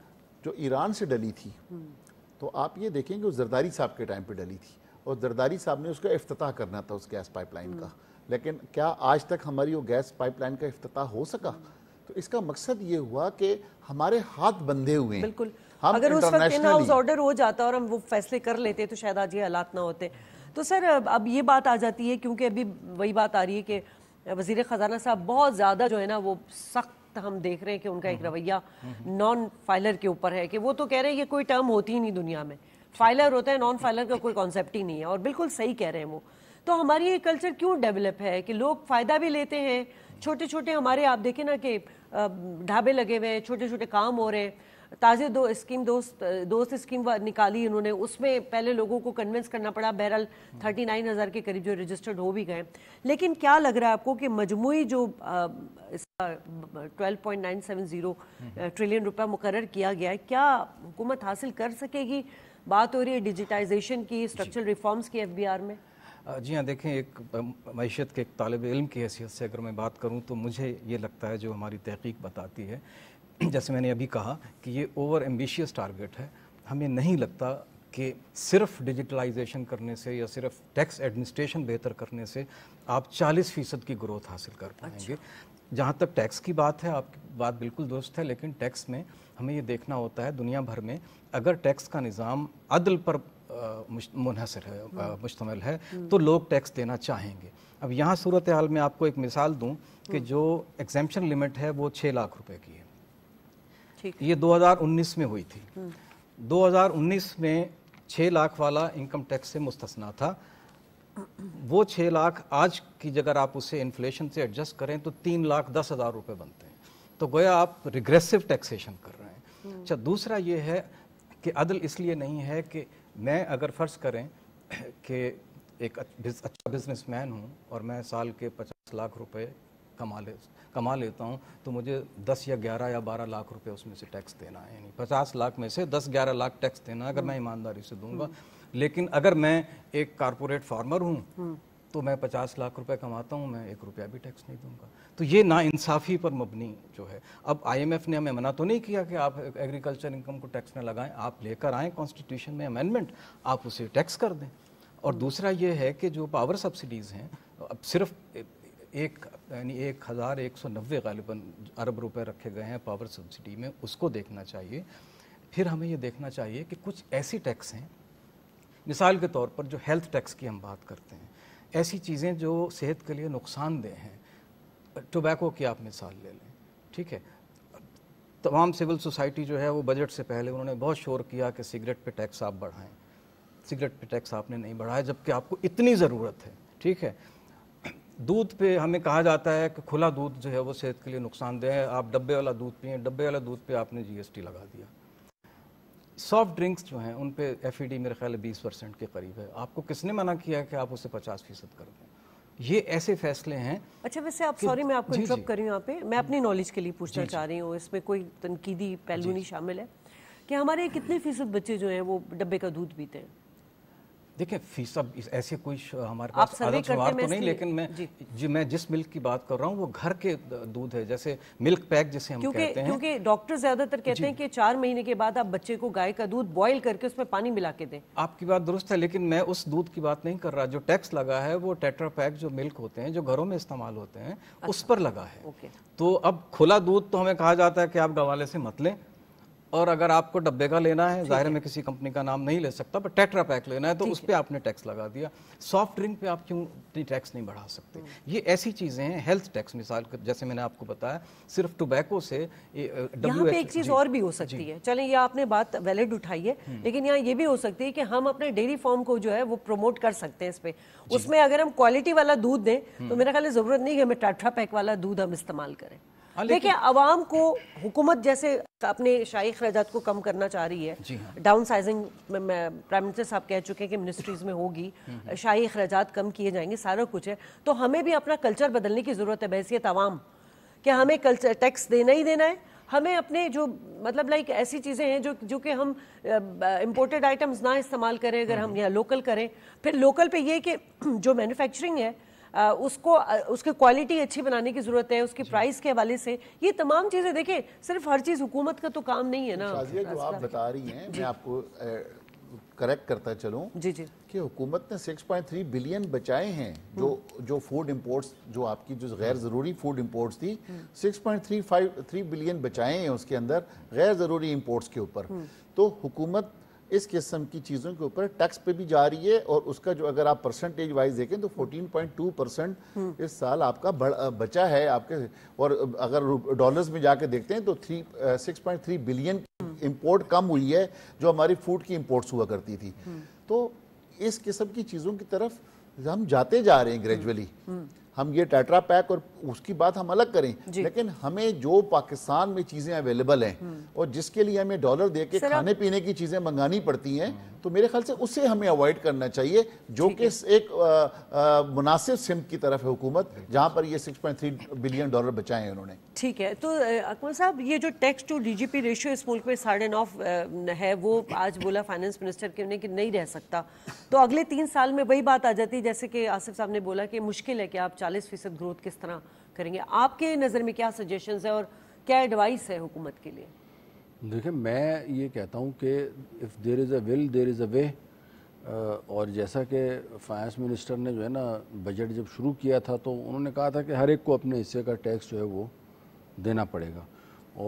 जो ईरान से डली थी तो आप ये देखेंगे जरदारी साहब के टाइम पे डली थी और जरदारी साहब ने उसका अफ्ताह करना था उस गैस पाइपलाइन का लेकिन क्या आज तक हमारी वो गैस पाइपलाइन का अफ्ताह हो सका तो इसका मकसद ये हुआ कि हमारे हाथ बंधे हुए हैं बिल्कुल हम अगर उस वक्त इन हाउस ऑर्डर हो जाता और हम वो फैसले कर लेते तो शायद आज ये हालात ना होते तो सर अब ये बात आ जाती है क्योंकि अभी वही बात आ रही है कि वजीर ख़जाना साहब बहुत ज़्यादा जो है ना वो सख्त हम देख रहे हैं कि उनका एक हम्म। रवैया नॉन हम्म। फाइलर के ऊपर है कि वो तो कह रहे हैं ये कोई टर्म होती ही नहीं दुनिया में फाइलर होता है नॉन फाइलर का कोई कॉन्सेप्ट ही नहीं है और बिल्कुल सही कह रहे हैं वो तो हमारी ये कल्चर क्यों डेवलप है कि लोग फ़ायदा भी लेते हैं छोटे छोटे हमारे आप देखें ना कि ढाबे लगे हुए हैं छोटे छोटे काम हो रहे हैं ताज़े दो स्कीम दोस्त दोस्त स्कीम निकाली उन्होंने उसमें पहले लोगों को कन्विंस करना पड़ा बहरहाल थर्टी नाइन हज़ार के करीब जो रजिस्टर्ड हो भी गए लेकिन क्या लग रहा है आपको कि मजमू जो twelve point nine seven zero trillion रुपया मुकर किया गया है क्या हुकूमत हासिल कर सकेगी बात हो रही है डिजिटाइजेशन की स्ट्रक्चरल रिफॉर्म्स की एफ में जी हाँ देखें एक मीशत के एक तालब इल्म की हैसियत से अगर मैं बात करूँ तो मुझे ये लगता है जो हमारी तहकीक बताती है (clears throat) जैसे मैंने अभी कहा कि ये ओवर एम्बिशियस टारगेट है हमें नहीं लगता कि सिर्फ डिजिटलाइजेशन करने से या सिर्फ टैक्स एडमिनिस्ट्रेशन बेहतर करने से आप 40 फीसद की ग्रोथ हासिल कर पाएंगे अच्छा। जहाँ तक टैक्स की बात है आपकी बात बिल्कुल दुरुस्त है लेकिन टैक्स में हमें ये देखना होता है दुनिया भर में अगर टैक्स का निज़ाम अदल पर मुनहसर है हाँ। मुश्तमल है हाँ। तो लोग टैक्स देना चाहेंगे अब यहाँ सूरत हाल में आपको एक मिसाल दूँ कि हाँ। जो एग्जामेशन लिमिट है वो छः लाख रुपए की है ये 2019 में हुई थी 2019 में छः लाख वाला इनकम टैक्स से मुस्तना था वो छः लाख आज की जगह आप उसे इन्फ्लेशन से एडजस्ट करें तो तीन लाख दस हज़ार रुपये बनते हैं तो गोया आप रिग्रेसिव टैक्सेशन कर रहे हैं अच्छा दूसरा ये है कि अदल इसलिए नहीं है कि मैं अगर फ़र्ज़ करें (clears throat) कि एक अच्छा बिजनेसमैन हूँ और मैं साल के पचास लाख रुपए कमा ले कमा लेता हूँ तो मुझे दस या ग्यारह या बारह लाख रुपए उसमें से टैक्स देना है यानी पचास लाख में से दस ग्यारह लाख टैक्स देना अगर हम्म। मैं ईमानदारी से दूंगा हम्म। लेकिन अगर मैं एक कारपोरेट फार्मर हूँ हम्म। तो मैं पचास लाख रुपए कमाता हूँ मैं एक रुपया भी टैक्स नहीं दूंगा तो ये ना इंसाफ़ी पर मबनी जो है अब आईएमएफ ने हमें मना तो नहीं किया कि आप एग्रीकल्चर इनकम को टैक्स न लगाएं आप लेकर आएं कॉन्स्टिट्यूशन में अमेंडमेंट आप उसे टैक्स कर दें और दूसरा ये है कि जो पावर सब्सिडीज़ हैं अब सिर्फ एक यानी एक हज़ार एक सौ नब्बे गालिबा अरब रुपये रखे गए हैं पावर सब्सिडी में उसको देखना चाहिए फिर हमें ये देखना चाहिए कि कुछ ऐसी टैक्स हैं मिसाल के तौर पर जो हेल्थ टैक्स की हम बात करते हैं ऐसी चीज़ें जो सेहत के लिए नुकसानदेह हैं टोबैको की आप मिसाल ले लें ठीक है तमाम सिविल सोसाइटी जो है वो बजट से पहले उन्होंने बहुत शोर किया कि सिगरेट पे टैक्स आप बढ़ाएं सिगरेट पे टैक्स आपने नहीं बढ़ाया जबकि आपको इतनी ज़रूरत है ठीक है दूध पे हमें कहा जाता है कि खुला दूध जो है वो सेहत के लिए नुकसानदेह है आप डब्बे वाला दूध पिए डब्बे वाला दूध पे आपने जीएसटी लगा दिया सॉफ्ट ड्रिंक्स जो हैं उन पे एफ e मेरे ख्याल है बीस परसेंट के करीब है आपको किसने मना किया कि आप उसे पचास फीसद कर दें ये ऐसे फैसले हैं अच्छा वैसे आप सॉरी मैं आपको इंटरप्ट कर रही हूँ यहाँ पे मैं अपनी नॉलेज के लिए पूछना चाह रही हूँ इसमें कोई तनकीदी पहलू नहीं शामिल है कि हमारे कितने फीसद बच्चे जो हैं वो डब्बे का दूध पीते हैं देखिए फीसद ऐसे कोई हमारे पास आदतवार तो नहीं लेकिन मैं जी।, जी मैं जिस मिल्क की बात कर रहा हूँ वो घर के दूध है जैसे मिल्क पैक जैसे हम क्योंकि, कहते हैं क्योंकि डॉक्टर ज्यादातर कहते हैं कि चार महीने के बाद आप बच्चे को गाय का दूध बॉईल करके उसमें पानी मिला के दें आपकी बात दुरुस्त है लेकिन मैं उस दूध की बात नहीं कर रहा जो टैक्स लगा है वो टेट्रा पैक जो मिल्क होते हैं जो घरों में इस्तेमाल होते हैं उस अच्छा। पर लगा है तो अब खुला दूध तो हमें कहा जाता है कि आप गवाले से मत लें और अगर आपको डब्बे का लेना है जाहिर में किसी कंपनी का नाम नहीं ले सकता पर टेट्रा पैक लेना है तो उस पर आपने टैक्स लगा दिया सॉफ्ट ड्रिंक पे आप क्यों इतनी टैक्स नहीं बढ़ा सकते हम्म। ये ऐसी चीज़ें हैं हेल्थ टैक्स मिसाल जैसे मैंने आपको बताया सिर्फ टोबैको से यहाँ पे एक चीज़ और भी हो सकती है चले ये आपने बात वैलिड उठाई है हम्म। लेकिन यहाँ ये भी हो सकती है कि हम अपने डेयरी फॉर्म को जो है वो प्रमोट कर सकते हैं इस पे उसमें अगर हम क्वालिटी वाला दूध दें तो हम्म। मेरा ख्याल ज़रूरत नहीं है हमें टाट्रा पैक वाला दूध हम इस्तेमाल करें हाँ, देखिए आवाम को हुकूमत जैसे अपने शाही अखराज को कम करना चाह रही है डाउन साइजिंग प्राइम मिनिस्टर साहब कह चुके हैं कि मिनिस्ट्रीज में होगी शाही अखराज कम किए जाएंगे सारा कुछ है तो हमें भी अपना कल्चर बदलने की ज़रूरत है बहसीत आवाम कि हमें कल्चर टैक्स देना ही देना है हमें अपने जो मतलब लाइक ऐसी चीज़ें हैं जो जो कि हम इम्पोर्टेड आइटम्स ना इस्तेमाल करें अगर हम हम्म। यहाँ लोकल करें फिर लोकल पे ये कि (clears throat) जो मैन्युफैक्चरिंग है उसको उसकी क्वालिटी अच्छी बनाने की ज़रूरत है उसकी प्राइस के हवाले से ये तमाम चीज़ें देखे सिर्फ हर चीज़ हुकूमत का तो काम नहीं है ना जो आप बता रही हैं मैं आपको करेक्ट करता चलूं जी जी कि हुकूमत ने 6.3 बिलियन बचाए हैं जो हम्म। जो फूड इंपोर्ट्स जो आपकी जो गैर ज़रूरी फूड इंपोर्ट्स थी 6.353 हम्म। बिलियन बचाए हैं उसके अंदर गैर ज़रूरी इंपोर्ट्स के ऊपर हम्म। तो हुकूमत इस किस्म की चीज़ों के ऊपर टैक्स पे भी जा रही है और उसका जो अगर आप परसेंटेज वाइज देखें तो 14.2 परसेंट हम्म। इस साल आपका बचा है आपके और अगर डॉलर्स में जाके देखते हैं तो three six point three billion import कम हुई है जो हमारी फूड की इम्पोर्ट्स हुआ करती थी हम्म। तो इस किस्म की चीज़ों की तरफ हम जाते जा रहे हैं ग्रेजुअली हम्म। हम ये टैट्रा पैक और उसकी बात हम अलग करें लेकिन हमें जो पाकिस्तान में चीज़ें अवेलेबल हैं हम्म। और जिसके लिए हमें डॉलर दे के खाने पीने की चीज़ें मंगानी पड़ती हैं तो मेरे ख्याल से उसे हमें अवॉइड करना चाहिए जो कि एक मुनासिब सिम की तरफ है हुकूमत जहां पर ये 6.3 बिलियन डॉलर बचाए हैं उन्होंने ठीक है तो अकमल साहब ये जो टैक्स टू डीजीपी रेशियो इस मुल्क में साढ़े नौ है वो आज बोला फाइनेंस मिनिस्टर के ने कि नहीं रह सकता तो अगले तीन साल में वही बात आ जाती है जैसे कि आसिफ साहब ने बोला कि मुश्किल है कि आप चालीस फीसद ग्रोथ किस तरह करेंगे आपके नज़र में क्या सजेशंस है और क्या एडवाइस है हुकूमत के लिए देखिए मैं ये कहता हूँ कि if there is a will there is a way और जैसा कि फाइनेंस मिनिस्टर ने जो है ना बजट जब शुरू किया था तो उन्होंने कहा था कि हर एक को अपने हिस्से का टैक्स जो है वो देना पड़ेगा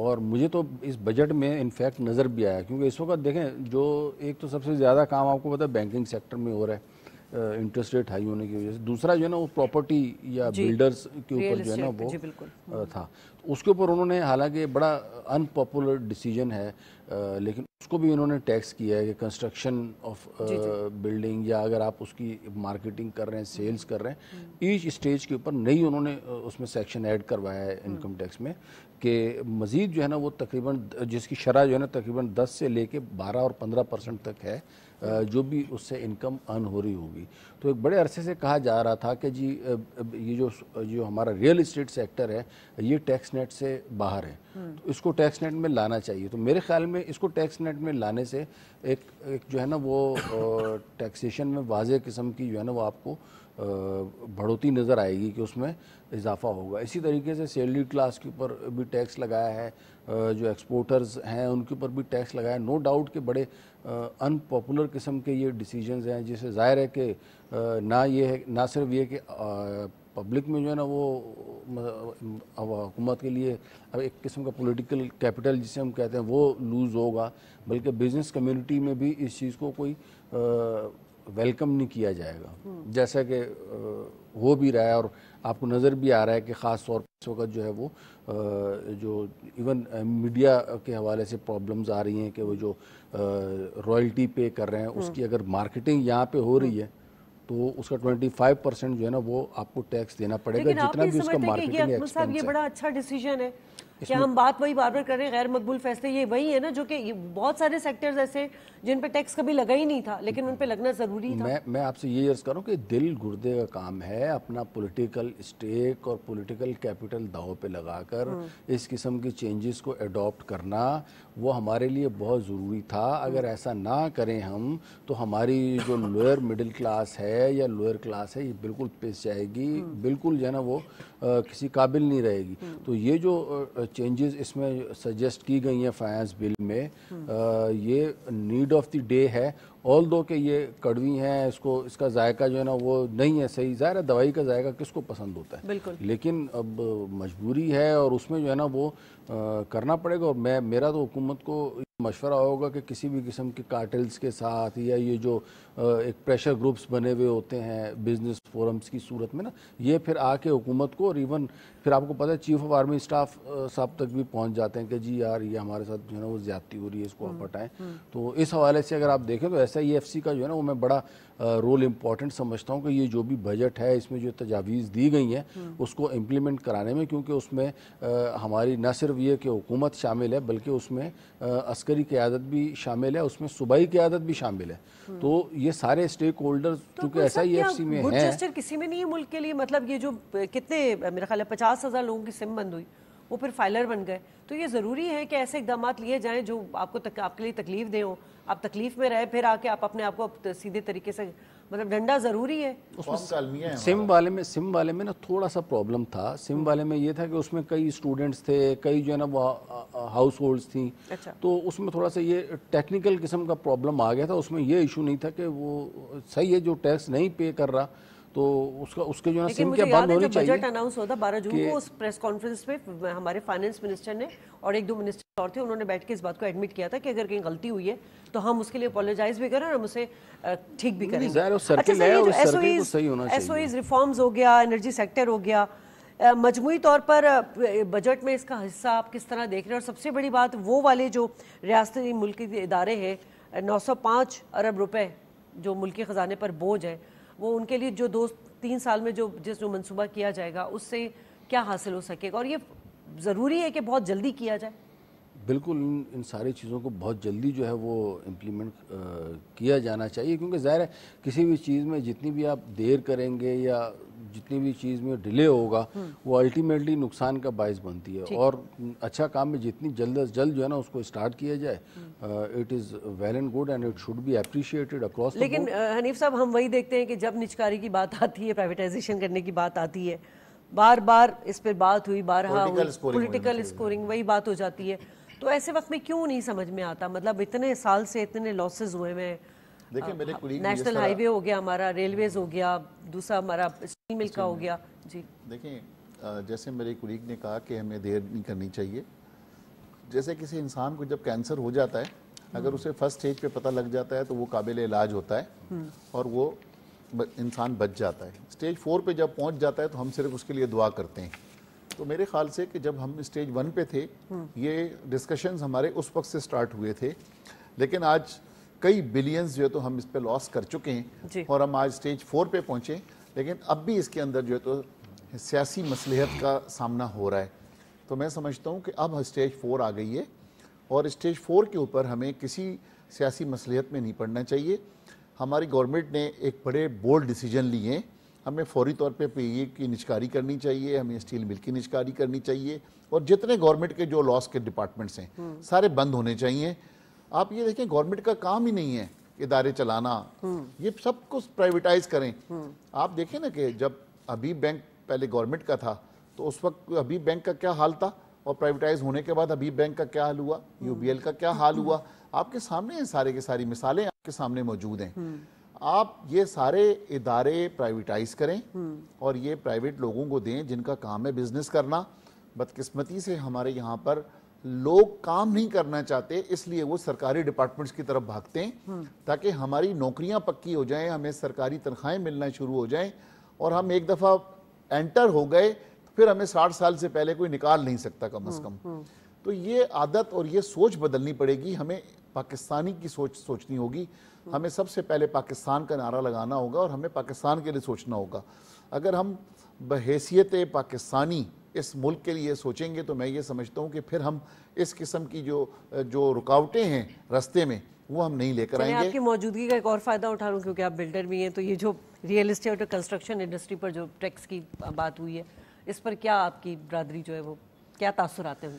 और मुझे तो इस बजट में इनफैक्ट नज़र भी आया क्योंकि इस वक्त देखें जो एक तो सबसे ज़्यादा काम आपको पता है बैंकिंग सेक्टर में हो रहा है इंटरेस्ट रेट हाई होने की वजह से दूसरा जो है ना वो प्रॉपर्टी या बिल्डर्स के ऊपर जो है ना वो था उसके ऊपर उन्होंने हालांकि बड़ा अनपॉपुलर डिसीजन है आ, लेकिन उसको भी इन्होंने टैक्स किया है कि कंस्ट्रक्शन ऑफ बिल्डिंग या अगर आप उसकी मार्केटिंग कर रहे हैं सेल्स कर रहे हैं ईच हम्म। स्टेज के ऊपर नई उन्होंने उसमें सेक्शन ऐड करवाया है इनकम हम्म। टैक्स में कि मज़ीद जो है ना वो तकरीबन जिसकी शराह जो है ना तकरीबन दस से लेके बारह और पंद्रह परसेंट तक है जो भी उससे इनकम अर्न हो रही होगी तो एक बड़े अरसे से कहा जा रहा था कि जी ये जो जो हमारा रियल इस्टेट सेक्टर है ये टैक्स नेट से बाहर है हम्म। तो इसको टैक्स नेट में लाना चाहिए तो मेरे ख्याल में इसको टैक्स नेट में लाने से एक, एक जो है ना वो टैक्सेशन में वाज किस्म की जो है ना वो आपको बढ़ोती नज़र आएगी कि उसमें इजाफा होगा इसी तरीके से सैलरी क्लास के ऊपर भी टैक्स लगाया है जो एक्सपोर्टर्स हैं उनके ऊपर भी टैक्स लगाया है नो डाउट के बड़े अनपॉपुलर किस्म के ये डिसीजंस हैं जिसे जाहिर है कि ना ये है ना सिर्फ ये कि पब्लिक में जो है ना वो हुकूमत के लिए अब एक किस्म का पॉलिटिकल कैपिटल जिसे हम कहते हैं वो लूज़ होगा बल्कि बिजनेस कम्युनिटी में भी इस चीज़ को कोई वेलकम नहीं किया जाएगा हम्म। जैसा कि हो भी रहा है और आपको नज़र भी आ रहा है कि ख़ास तौर पर इस वक्त जो है वो जो इवन मीडिया के हवाले से प्रॉब्लम्स आ रही हैं कि वो जो रॉयल्टी पे कर रहे हैं उसकी हम्म। अगर मार्केटिंग यहाँ पे हो रही हम्म। है तो उसका 25 परसेंट जो है ना वो आपको टैक्स देना पड़ेगा जितना भी उसका मार्केटिंग ये बड़ा अच्छा डिसीजन है क्या हम बात वही बार बार कर रहे हैं गैर मकबूल फैसले ये वही है ना जो कि बहुत सारे सेक्टर्स ऐसे जिन पे टैक्स कभी लगा ही नहीं था लेकिन उन पे लगना ज़रूरी था मैं मैं आपसे ये अर्ज़ करूँ कि दिल गुर्दे का काम है अपना पॉलिटिकल स्टेक और पॉलिटिकल कैपिटल दाव पे लगाकर हम्म। इस किस्म की चेंजेस को एडॉप्ट करना वो हमारे लिए बहुत ज़रूरी था अगर हम्म। ऐसा ना करें हम तो हमारी जो लोअर मिडिल क्लास है या लोअर क्लास है ये बिल्कुल पिस जाएगी हम्म। बिल्कुल जो है ना वो आ, किसी काबिल नहीं रहेगी हम्म। तो ये जो चेंजेस इसमें सजेस्ट की गई हैं फाइनेंस बिल में आ, ये नीड ऑफ द डे है ऑल दो के ये कड़वी हैं इसको इसका जायका जो है ना वो नहीं है सही ज़ाहिर है दवाई का जायका किसको पसंद होता है बिल्कुल लेकिन अब मजबूरी है और उसमें जो है ना वो करना पड़ेगा और मैं मेरा तो हुकूमत को मशवरा होगा कि किसी भी किस्म के कार्टेल्स के साथ या ये जो एक प्रेशर ग्रुप्स बने हुए होते हैं बिजनेस फोरम्स की सूरत में ना ये फिर आके हुकूमत को और इवन फिर आपको पता है चीफ ऑफ आर्मी स्टाफ साहब तक भी पहुंच जाते हैं कि जी यार ये हमारे साथ जो है ना वो ज्यादती हो रही है इसको हम्म, आप हटाएं हम्म। तो इस हवाले से अगर आप देखें तो एस आई एफ सी का जो है ना वो मैं बड़ा रोल इम्पॉर्टेंट समझता हूँ कि ये जो भी बजट है इसमें जो तजावीज़ दी गई हैं हम्म। उसको इम्प्लीमेंट कराने में क्योंकि उसमें आ, हमारी न सिर्फ ये कि हुकूमत शामिल है बल्कि उसमें अस्करी क्यादत भी शामिल है उसमें सूबाई क्यादत भी शामिल है हम्म। तो ये सारे स्टेक होल्डर चूँकि एस आई एफ सी में है किसी में नहीं है मुल्क के लिए मतलब ये जो कितने मेरा ख्याल है पचास हज़ार लोगों की सिम बंद हुई वो फिर फाइलर बन गए तो ये ज़रूरी है कि ऐसे इकदाम लिए जाएँ जो आपको तक, आपके लिए तकलीफ दें हो आप तकलीफ में रहे फिर आके आप अपने आप को सीधे तरीके से मतलब डंडा ज़रूरी है तो उसमें सिम वाले में सिम वाले में ना थोड़ा सा प्रॉब्लम था सिम वाले में ये था कि उसमें कई स्टूडेंट्स थे कई जो है ना वो हाउस होल्ड्स थी अच्छा। तो उसमें थोड़ा सा ये टेक्निकल किस्म का प्रॉब्लम आ गया था उसमें ये इशू नहीं था कि वो सही है जो टैक्स नहीं पे कर रहा तो उसका उसके जो है क्या बंद होनी चाहिए बजट अनाउंस होता बारह जून को उस प्रेस कॉन्फ्रेंस पे हमारे फाइनेंस मिनिस्टर ने और एक दो मिनिस्टर और थे उन्होंने बैठ के इस बात को एडमिट किया था कि अगर कहीं गलती हुई है तो हम उसके लिए अपोलोजाइज भी करें और हम उसे ठीक भी करें एस ओ इज रिफॉर्म्स हो गया एनर्जी सेक्टर हो गया मजमू तौर पर बजट में इसका हिस्सा आप किस तरह देख रहे हैं और सबसे बड़ी बात वो वाले जो रियासती मुल्की इदारे हैं 905 अरब रुपए जो मुल्की ख़जाने पर बोझ है वो उनके लिए जो दो तीन साल में जो जिस जो मनसूबा किया जाएगा उससे क्या हासिल हो सकेगा और ये ज़रूरी है कि बहुत जल्दी किया जाए बिल्कुल इन इन सारी चीज़ों को बहुत जल्दी जो है वो इम्प्लीमेंट किया जाना चाहिए क्योंकि ज़ाहिर है किसी भी चीज़ में जितनी भी आप देर करेंगे या जितनी भी चीज़ में डिले होगा वो अल्टीमेटली नुकसान का बायस बनती है और अच्छा काम में जितनी जल्द अज जल्द जो है ना उसको स्टार्ट किया जाए it is well and good and it should be appreciated across लेकिन uh, हनीफ साहब हम वही देखते हैं कि जब निचकारी की बात आती है प्राइवेटाइजेशन करने की बात आती है बार बार इस पर बात हुई बारहा पोलिटिकल स्कोरिंग वही बात हो जाती है तो ऐसे वक्त में क्यों नहीं समझ में आता मतलब इतने साल से इतने लॉसेज हुए हैं देखिए मेरे नेशनल हाईवे हो गया हमारा रेलवेज हो गया दूसरा हमारा स्टील मिल का हो गया जी देखिए जैसे मेरे कुलीग ने कहा कि हमें देर नहीं करनी चाहिए जैसे किसी इंसान को जब कैंसर हो जाता है अगर उसे फर्स्ट स्टेज पे पता लग जाता है तो वो काबिल इलाज होता है हम्म। और वो इंसान बच जाता है स्टेज फोर पे जब पहुंच जाता है तो हम सिर्फ उसके लिए दुआ करते हैं तो मेरे ख्याल से कि जब हम स्टेज वन पे थे हम्म। ये डिस्कशंस हमारे उस वक्त से स्टार्ट हुए थे लेकिन आज कई बिलियंस जो है तो हम इस पर लॉस कर चुके हैं और हम आज स्टेज फोर पे पहुंचे लेकिन अब भी इसके अंदर जो है तो सियासी मसलहत का सामना हो रहा है तो मैं समझता हूँ कि अब स्टेज फोर आ गई है और स्टेज फोर के ऊपर हमें किसी सियासी मसलहत में नहीं पड़ना चाहिए हमारी गवर्नमेंट ने एक बड़े बोल्ड डिसीजन लिए हैं हमें फौरी तौर पे पीए की निचकारी करनी चाहिए हमें स्टील मिल की निचकारी करनी चाहिए और जितने गवर्नमेंट के जो लॉस के डिपार्टमेंट्स हैं हम्म। सारे बंद होने चाहिए आप ये देखें गवर्नमेंट का काम ही नहीं है इदारे चलाना हम्म। ये सब कुछ प्राइवेटाइज करें हम्म। आप देखें ना कि जब अभी बैंक पहले गवर्नमेंट का था तो उस वक्त अभी बैंक का क्या हाल था और प्राइवेटाइज होने के बाद अभी बैंक का क्या हाल हुआ यूबीएल हम्म। का क्या हाल हुआ आपके सामने सारे के सारी मिसालें आपके सामने मौजूद हैं आप ये सारे इदारे प्राइवेटाइज करें और ये प्राइवेट लोगों को दें जिनका काम है बिजनेस करना बदकिस्मती से हमारे यहाँ पर लोग काम नहीं करना चाहते इसलिए वो सरकारी डिपार्टमेंट्स की तरफ भागते हैं हम्म। ताकि हमारी नौकरियां पक्की हो जाएं हमें सरकारी तनख्वाहें मिलना शुरू हो जाएं और हम एक दफ़ा एंटर हो गए फिर हमें साठ साल से पहले कोई निकाल नहीं सकता कम अज़ हम्म, कम हम्म। तो ये आदत और ये सोच बदलनी पड़ेगी हमें पाकिस्तानी की सोच सोचनी होगी हमें सबसे पहले पाकिस्तान का नारा लगाना होगा और हमें पाकिस्तान के लिए सोचना होगा अगर हम बहसीत पाकिस्तानी इस मुल्क के लिए सोचेंगे तो मैं ये समझता हूँ कि फिर हम इस किस्म की जो जो रुकावटें हैं रास्ते में वो हम नहीं लेकर आएंगे आपकी मौजूदगी का एक और फ़ायदा उठा लूँ क्योंकि आप बिल्डर भी हैं तो ये जो रियल इस्टेट और कंस्ट्रक्शन इंडस्ट्री पर जो टैक्स की बात हुई है इस पर क्या आपकी बरदरी जो है वो क्या तासर आते हैं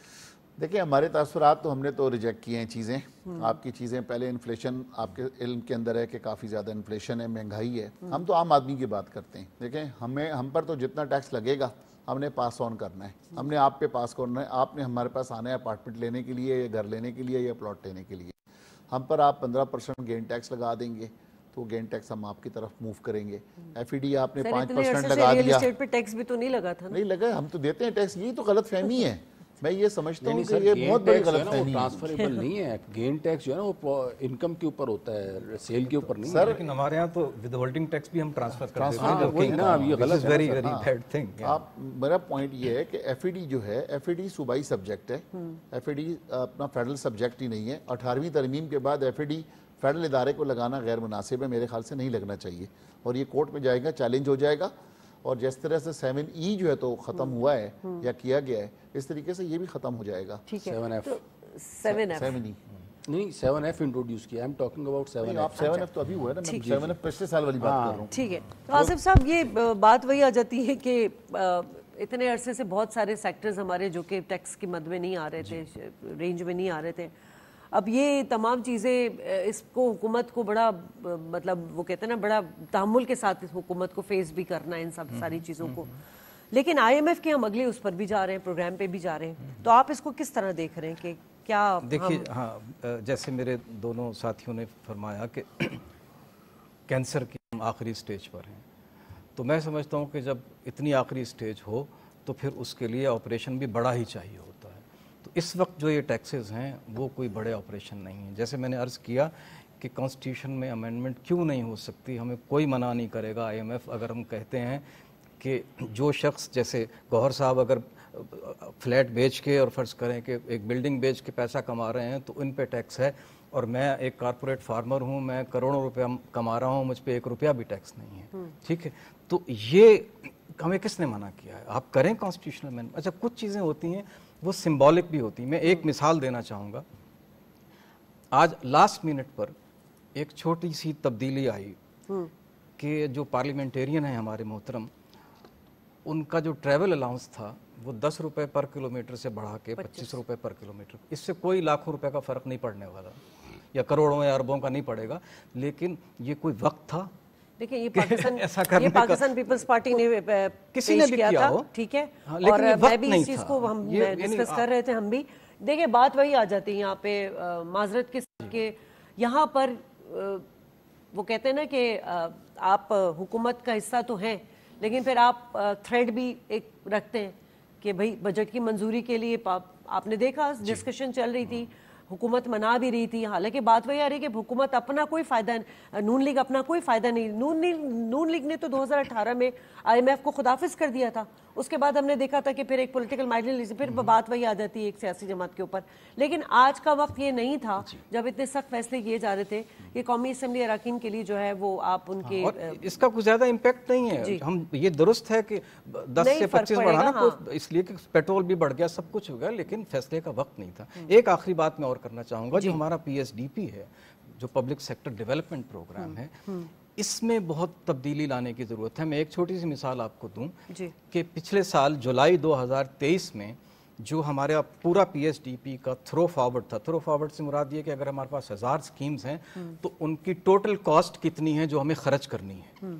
देखिए हमारे तसरात तो हमने तो रिजेक्ट किए हैं चीज़ें आपकी चीज़ें पहले इन्फ्लेशन आपके इल्म के अंदर है कि काफ़ी ज़्यादा इन्फ्लेशन है महंगाई है हम तो आम आदमी की बात करते हैं देखें हमें हम पर तो जितना टैक्स लगेगा हमने पास ऑन करना है हमने आप पे पास करना है आपने हमारे पास आना है अपार्टमेंट लेने के लिए या घर लेने के लिए या प्लॉट लेने के लिए हम पर आप पंद्रह परसेंट गेंद टैक्स लगा देंगे तो गेंद टैक्स हम आपकी तरफ मूव करेंगे एफ e आपने पाँच परसेंट लगा दिया टैक्स भी तो नहीं लगा था नहीं लगा हम तो देते हैं टैक्स यही तो गलत फहमी है मैं ये समझता हूँ ये बहुत बड़ी गलत गलतफहमी ट्रांसफरेबल नहीं है गेन टैक्स जो है ना वो इनकम के ऊपर होता है सेल के ऊपर नहीं सर लेकिन हमारे यहाँ तो विदहोल्डिंग टैक्स भी हम ट्रांसफर करते हैं ना ये गलत वेरी वेरी बैड थिंग आप मेरा पॉइंट ये है कि एफ e जो है एफ e सूबाई सब्जेक्ट है एफ हम्म। e अपना फेडरल सब्जेक्ट ही नहीं है अठारहवीं तरमीम के बाद एफ फेडरल इदारे को लगाना गैर मुनासिब है मेरे ख्याल से नहीं लगना चाहिए और ये कोर्ट में जाएगा चैलेंज हो जाएगा और जिस तरह से सेवन ई e जो है तो ख़त्म हम्म। हुआ है हम्म। या किया गया है इस तरीके से ये भी ख़त्म हो जाएगा तो e। नहीं सेवन एफ इंट्रोड्यूस किया I am talking about seven seven F तो अभी हुआ है ना सेवन एफ पिछले साल वाली बात हाँ। कर रहा हूँ ठीक है तो आसिफ तो- साहब ये बात वही आ जाती है कि इतने अरसे से बहुत सारे सेक्टर्स हमारे जो कि टैक्स की मद में नहीं आ रहे थे रेंज में नहीं आ रहे थे अब ये तमाम चीज़ें इसको हुकूमत को बड़ा मतलब वो कहते हैं ना बड़ा तहमुल के साथ इस हुकूमत को फेस भी करना है इन सब सारी हम्म, चीज़ों को हम्म, हम्म। लेकिन आईएमएफ के हम अगले उस पर भी जा रहे हैं प्रोग्राम पे भी जा रहे हैं तो आप इसको किस तरह देख रहे हैं कि क्या देखिए हम... हाँ जैसे मेरे दोनों साथियों ने फरमाया कि कैंसर के हम आखिरी स्टेज पर हैं तो मैं समझता हूँ कि जब इतनी आखिरी स्टेज हो तो फिर उसके लिए ऑपरेशन भी बड़ा ही चाहिए हो इस वक्त जो ये टैक्सेस हैं वो कोई बड़े ऑपरेशन नहीं है जैसे मैंने अर्ज़ किया कि कॉन्स्टिट्यूशन में अमेंडमेंट क्यों नहीं हो सकती हमें कोई मना नहीं करेगा आईएमएफ अगर हम कहते हैं कि जो शख्स जैसे गौहर साहब अगर फ्लैट बेच के और फ़र्ज़ करें कि एक बिल्डिंग बेच के पैसा कमा रहे हैं तो उन पर टैक्स है और मैं एक कारपोरेट फार्मर हूँ मैं करोड़ों रुपया कमा रहा हूँ मुझ पर एक रुपया भी टैक्स नहीं है हम्म। ठीक है तो ये हमें किसने मना किया है आप करें कॉन्स्टिट्यूशनल मैन अच्छा कुछ चीज़ें होती हैं वो सिंबॉलिक भी होती मैं एक हम्म। मिसाल देना चाहूँगा आज लास्ट मिनट पर एक छोटी सी तब्दीली आई हम्म। कि जो पार्लियामेंटेरियन हैं हमारे मोहतरम उनका जो ट्रैवल अलाउंस था वो दस रुपये पर किलोमीटर से बढ़ा के पच्चीस रुपये पर किलोमीटर इससे कोई लाखों रुपए का फ़र्क नहीं पड़ने वाला या करोड़ों या अरबों का नहीं पड़ेगा लेकिन ये कोई वक्त था देखिए ये (laughs) पाकिस्तान ऐसा करने ये पाकिस्तान पीपल्स पार्टी ने तो किसी ने भी किया, था ठीक है हाँ, और मैं भी इस चीज़ को हम डिस्कस कर रहे थे हम भी देखिए बात वही आ जाती है यहाँ पे माजरत के के यहाँ पर वो कहते हैं ना कि आप हुकूमत का हिस्सा तो हैं लेकिन फिर आप थ्रेड भी एक रखते हैं कि भाई बजट की मंजूरी के लिए आपने देखा डिस्कशन चल रही थी हाँ। हुकूमत मना भी रही थी हालांकि बात वही आ रही है कि हुकूमत अपना कोई फ़ायदा नून लीग अपना कोई फ़ायदा नहीं नून लीग नून लीग ने तो 2018 में आईएमएफ को खुदाफिज कर दिया था उसके बाद हमने देखा था कि फिर एक पॉलिटिकल माइंडलेस फिर हम्म। बात वही आ जाती है एक सियासी जमात के ऊपर लेकिन आज का वक्त ये नहीं था जब इतने सख्त फैसले किए जा रहे थे कि कौमी असम्बली अरकान के लिए जो है वो आप उनके हाँ, इसका कुछ ज़्यादा इम्पेक्ट नहीं है हम ये दुरुस्त है कि दस से पच्चीस बढ़ाना हाँ। इसलिए कि पेट्रोल भी बढ़ गया सब कुछ हो गया लेकिन फैसले का वक्त नहीं था हम्म। एक आखिरी बात मैं और करना चाहूँगा जो हमारा पीएसडीपी है जो पब्लिक सेक्टर डेवलपमेंट प्रोग्राम है हम्म। इसमें बहुत तब्दीली लाने की ज़रूरत है मैं एक छोटी सी मिसाल आपको दूँ कि पिछले साल जुलाई 2023 में जो हमारा पूरा पीएसडीपी का थ्रो फॉरवर्ड था थ्रो फॉरवर्ड से मुराद ये कि अगर हमारे पास हज़ार स्कीम्स हैं हम्म। तो उनकी टोटल कॉस्ट कितनी है जो हमें खर्च करनी है हम्म।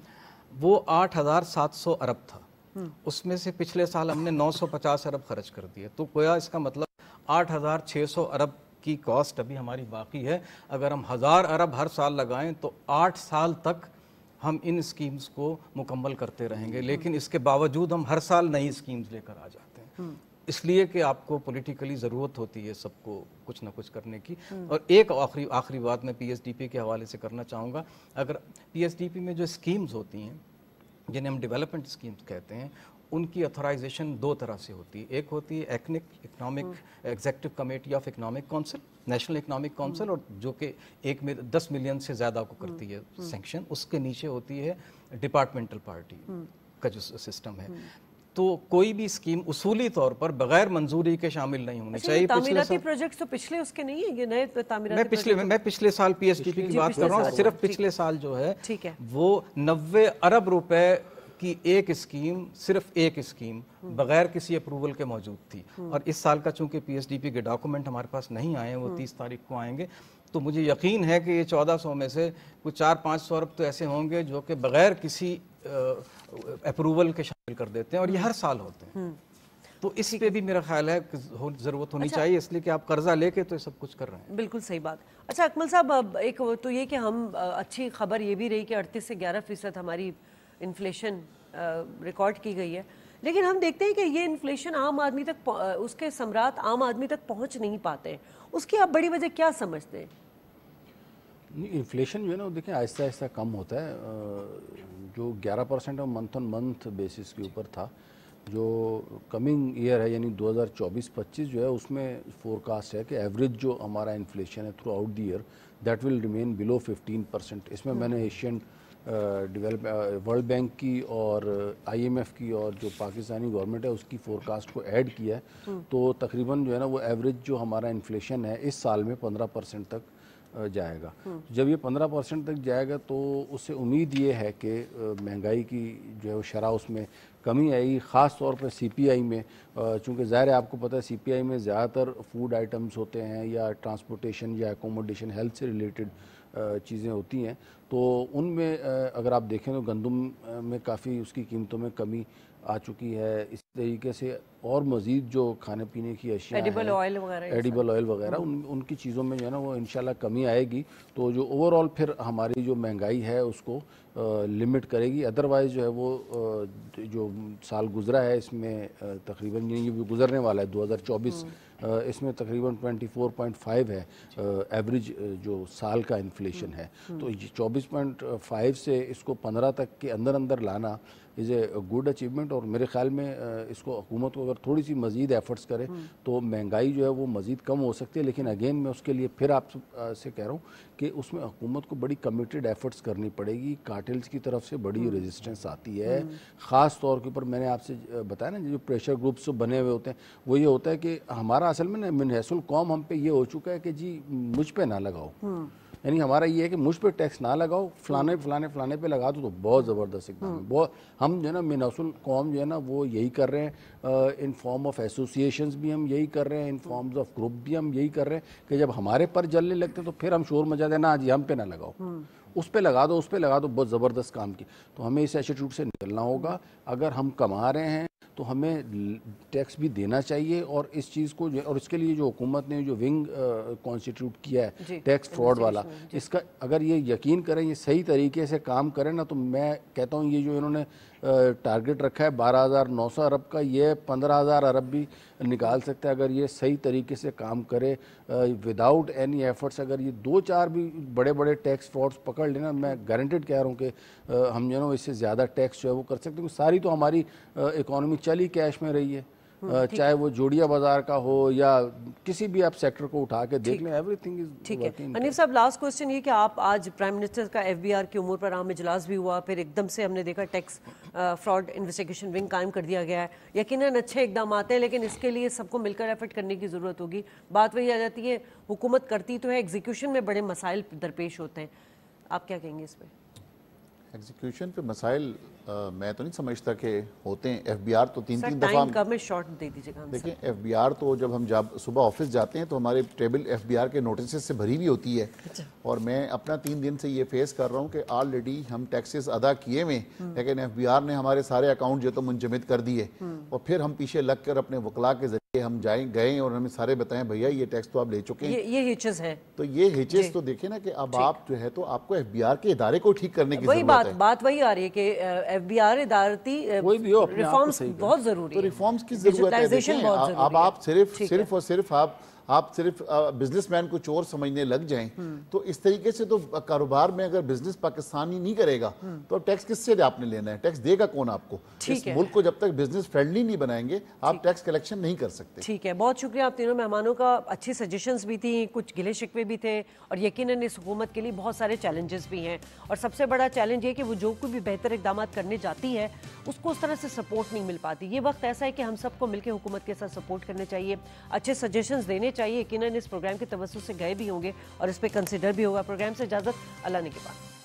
वो आठ अरब था उसमें से पिछले साल हमने 950 अरब खर्च कर दिए तो गोया इसका मतलब 8,600 अरब की कॉस्ट अभी हमारी बाकी है अगर हम हज़ार अरब हर साल लगाएं तो आठ साल तक हम इन स्कीम्स को मुकम्मल करते रहेंगे हम्म। लेकिन इसके बावजूद हम हर साल नई स्कीम्स लेकर आ जाते हैं हम्म। इसलिए कि आपको पॉलिटिकली ज़रूरत होती है सबको कुछ ना कुछ करने की हम्म। और एक आखिरी आखिरी बात मैं पीएसडीपी के हवाले से करना चाहूँगा अगर पीएसडीपी में जो स्कीम्स होती हैं जिन्हें हम डेवलपमेंट स्कीम्स कहते हैं उनकी अथोराइजेशन दो तरह से होती है एक होती है एक्निक economic executive committee of economic council national economic council और जो कि एक में दस मिलियन से ज़्यादा को करती हम्म। है सेंक्शन हम्म। उसके नीचे होती है डिपार्टमेंटल हम्म। पार्टी का जो सिस्टम है तो कोई भी स्कीम उसूली तौर पर बगैर मंजूरी के शामिल नहीं होनी अच्छा, चाहिए पिछले प्रोजेक्ट तो पिछले उसके नहीं है ये नए मैं पिछले मैं पिछले साल पीएचडीपी की बात कर रहा हूँ सिर्फ पिछले साल जो है ठीक है वो नब्बे अरब रुपए कि एक स्कीम सिर्फ एक स्कीम बगैर किसी अप्रूवल के मौजूद थी और इस साल का चूंकि पीएसडीपी के डॉक्यूमेंट हमारे पास नहीं आए वो तीस तारीख को आएंगे तो मुझे यकीन है कि ये चौदह सौ में से कुछ चार पाँच सौ अरब तो ऐसे होंगे जो कि बगैर किसी अप्रूवल के शामिल कर देते हैं और ये हर साल होते हैं तो इसी पे भी मेरा ख्याल है हो, ज़रूरत होनी अच्छा, चाहिए इसलिए कि आप कर्जा लेके तो सब कुछ कर रहे हैं बिल्कुल सही बात अच्छा अकमल साहब एक तो ये कि हम अच्छी खबर ये भी रही कि अड़तीस से ग्यारह फीसद हमारी इन्फ्लेशन रिकॉर्ड uh, की गई है लेकिन हम देखते हैं कि ये इन्फ्लेशन आम आदमी तक उसके सम्राट आम आदमी तक पहुंच नहीं पाते उसकी आप बड़ी वजह क्या समझते हैं इन्फ्लेशन जो है ना देखें आहिस्ता आहिस्ता कम होता है जो 11 परसेंट और मंथ ऑन मंथ बेसिस के ऊपर था जो कमिंग ईयर है यानी 2024-25 जो है उसमें फोरकास्ट है कि एवरेज जो हमारा इन्फ्लेशन है throughout the year that will remain below 15 percent इसमें मैंने एशियन डेवलप वर्ल्ड बैंक की और आईएमएफ uh, की और जो पाकिस्तानी गवर्नमेंट है उसकी फोरकास्ट को ऐड किया है हम्म। तो तकरीबन जो है ना वो एवरेज जो हमारा इन्फ्लेशन है इस साल में पंद्रह परसेंट तक uh, जाएगा हम्म। जब ये पंद्रह परसेंट तक जाएगा तो उससे उम्मीद ये है कि uh, महंगाई की जो है वो शराह उसमें कमी आएगी ख़ास तौर पर सीपीआई में चूँकि ज़ाहिर है आपको पता है सीपीआई में ज़्यादातर फूड आइटम्स होते हैं या ट्रांसपोर्टेशन या एकोमोडेशन हेल्थ से रिलेटेड चीज़ें होती हैं तो उनमें अगर आप देखें तो गंदम में काफ़ी उसकी कीमतों में कमी आ चुकी है इस तरीके से और मज़ीद जो खाने पीने की अशिया एडिबल ऑयल वगैरह एडिबल ऑयल वगैरह उन उनकी चीज़ों में जो है ना वो इन कमी आएगी तो जो ओवरऑल फिर हमारी जो महंगाई है उसको लिमिट करेगी अदरवाइज़ जो है वो आ, जो साल गुजरा है इसमें तकरीबन ये भी गुजरने वाला है दो हम्म। इसमें तकरीबन 24.5 है एवरेज जो साल का इन्फ्लेशन है हम्म। तो 24.5 से इसको 15 तक के अंदर अंदर लाना इज़ ए गुड अचीवमेंट और मेरे ख्याल में इसको हुकूमत को अगर थोड़ी सी मज़ीद एफर्ट्स करे हम्म। तो महंगाई जो है वो मज़ीद कम हो सकती है लेकिन अगेन मैं उसके लिए फिर आप से कह रहा हूँ कि उसमें हुकूमत को बड़ी कमिटेड एफर्ट्स करनी पड़ेगी कार्टेल्स की तरफ से बड़ी रेजिस्टेंस हम्म। आती है हम्म। ख़ास तौर के ऊपर मैंने आपसे बताया ना जो प्रेशर ग्रुप्स बने हुए होते हैं वो ये होता है कि हमारा असल में ना मिनहसल कौम हम पे ये हो चुका है कि जी मुझ पर ना लगाओ यानी हमारा ये है कि मुझ पर टैक्स ना लगाओ फलाने फलाने फलाने पे लगा दो तो बहुत ज़बरदस्त एकदम बहुत हम जो है ना मिनसुल कौम जो है ना वो यही कर रहे हैं इन फॉर्म ऑफ एसोसिएशन भी हम यही कर रहे हैं इन फॉर्म्स ऑफ ग्रुप भी हम यही कर रहे हैं कि जब हमारे पर जलने लगते हैं तो फिर हम शोर हैं देना आज हम पे ना लगाओ हम्म। उस पर लगा दो उस पर लगा दो बहुत ज़बरदस्त काम की तो हमें इस एटीट्यूड से निकलना होगा अगर हम कमा रहे हैं तो हमें टैक्स भी देना चाहिए और इस चीज़ को और इसके लिए जो हुकूमत ने जो विंग कॉन्स्टिट्यूट किया है टैक्स फ्रॉड वाला इसका अगर ये यकीन करें ये सही तरीके से काम करें ना तो मैं कहता हूँ ये जो इन्होंने टारगेट रखा है 12,900 अरब का ये 15,000 अरब भी निकाल सकते हैं अगर ये सही तरीके से काम करे विदाउट एनी एफर्ट्स अगर ये दो चार भी बड़े बड़े टैक्स फ्रॉड्स पकड़ लेना मैं गारंटेड कह रहा हूँ कि हम जो है इससे ज़्यादा टैक्स जो है वो कर सकते हैं सारी तो हमारी इकोनॉमी चली कैश में रही है हम्म, चाहे वो जोड़िया बाजार का हो या किसी भी आप सेक्टर को उठा के देख लें एवरीथिंग इज ठीक है अनिफ साहब लास्ट क्वेश्चन ये कि आप आज प्राइम मिनिस्टर का आर की उम्र पर आम इजलास भी हुआ फिर एकदम से हमने देखा टैक्स फ्रॉड इन्वेस्टिगेशन विंग कायम कर दिया गया है यकीन अच्छे इकदाम आते हैं लेकिन इसके लिए सबको मिलकर एफर्ट करने की ज़रूरत होगी बात वही आ जाती है हुकूमत करती तो है एग्जीक्यूशन में बड़े मसाइल दरपेश होते हैं आप क्या कहेंगे इस पर एग्जीक्यूशन पे मसाइल मैं तो नहीं समझता कि होते हैं एफबीआर तो तीन तीन दफा कम शॉर्ट दे दीजिएगा देखिए एफबीआर तो जब हम जब सुबह ऑफिस जाते हैं तो हमारे टेबल एफबीआर के नोटिस से भरी हुई होती है अच्छा। और मैं अपना तीन दिन से ये फेस कर रहा हूँ कि ऑलरेडी हम टैक्सेस अदा किए हुए हम्म। लेकिन एफ ने हमारे सारे अकाउंट जो तो मुंजमद कर दिए हम्म। और फिर हम पीछे लग कर अपने वकला के हम जाए गए और हमें सारे बताएं भैया ये टैक्स तो आप ले चुके हैं ये, ये हिचेस है तो ये हिचेस तो देखिए ना कि अब आप जो है तो आपको एफ के इदारे को ठीक करने की वही बात बात वही आ रही है की एफ बी आर इदारती रिफॉर्म्स बहुत जरूरी तो है रिफॉर्म्स की जरूरत है अब आप सिर्फ सिर्फ और सिर्फ आप आप सिर्फ बिजनेसमैन को चोर समझने लग जाएं तो इस तरीके से तो कारोबार में अगर बिजनेस पाकिस्तानी नहीं करेगा तो अब टैक्स किससे आपने लेना है टैक्स देगा कौन आपको इस मुल्क को जब तक बिजनेस फ्रेंडली नहीं बनाएंगे आप टैक्स कलेक्शन नहीं कर सकते ठीक है बहुत शुक्रिया आप तीनों मेहमानों का अच्छी सजेशन भी थी कुछ गिले शिकवे भी थे और यकीन इस हुकूमत के लिए बहुत सारे चैलेंजेस भी हैं और सबसे बड़ा चैलेंज ये कि वो जो कोई भी बेहतर इकदाम करने जाती है उसको उस तरह से सपोर्ट नहीं मिल पाती ये वक्त ऐसा है कि हम सबको मिलकर हुकूमत के साथ सपोर्ट करने चाहिए अच्छे सजेशन देने चाहिए चाहिए यकीन इस प्रोग्राम के तवसु से गए भी होंगे और इस पर कंसिडर भी होगा प्रोग्राम से इजाज़त अल्लाह ने के पास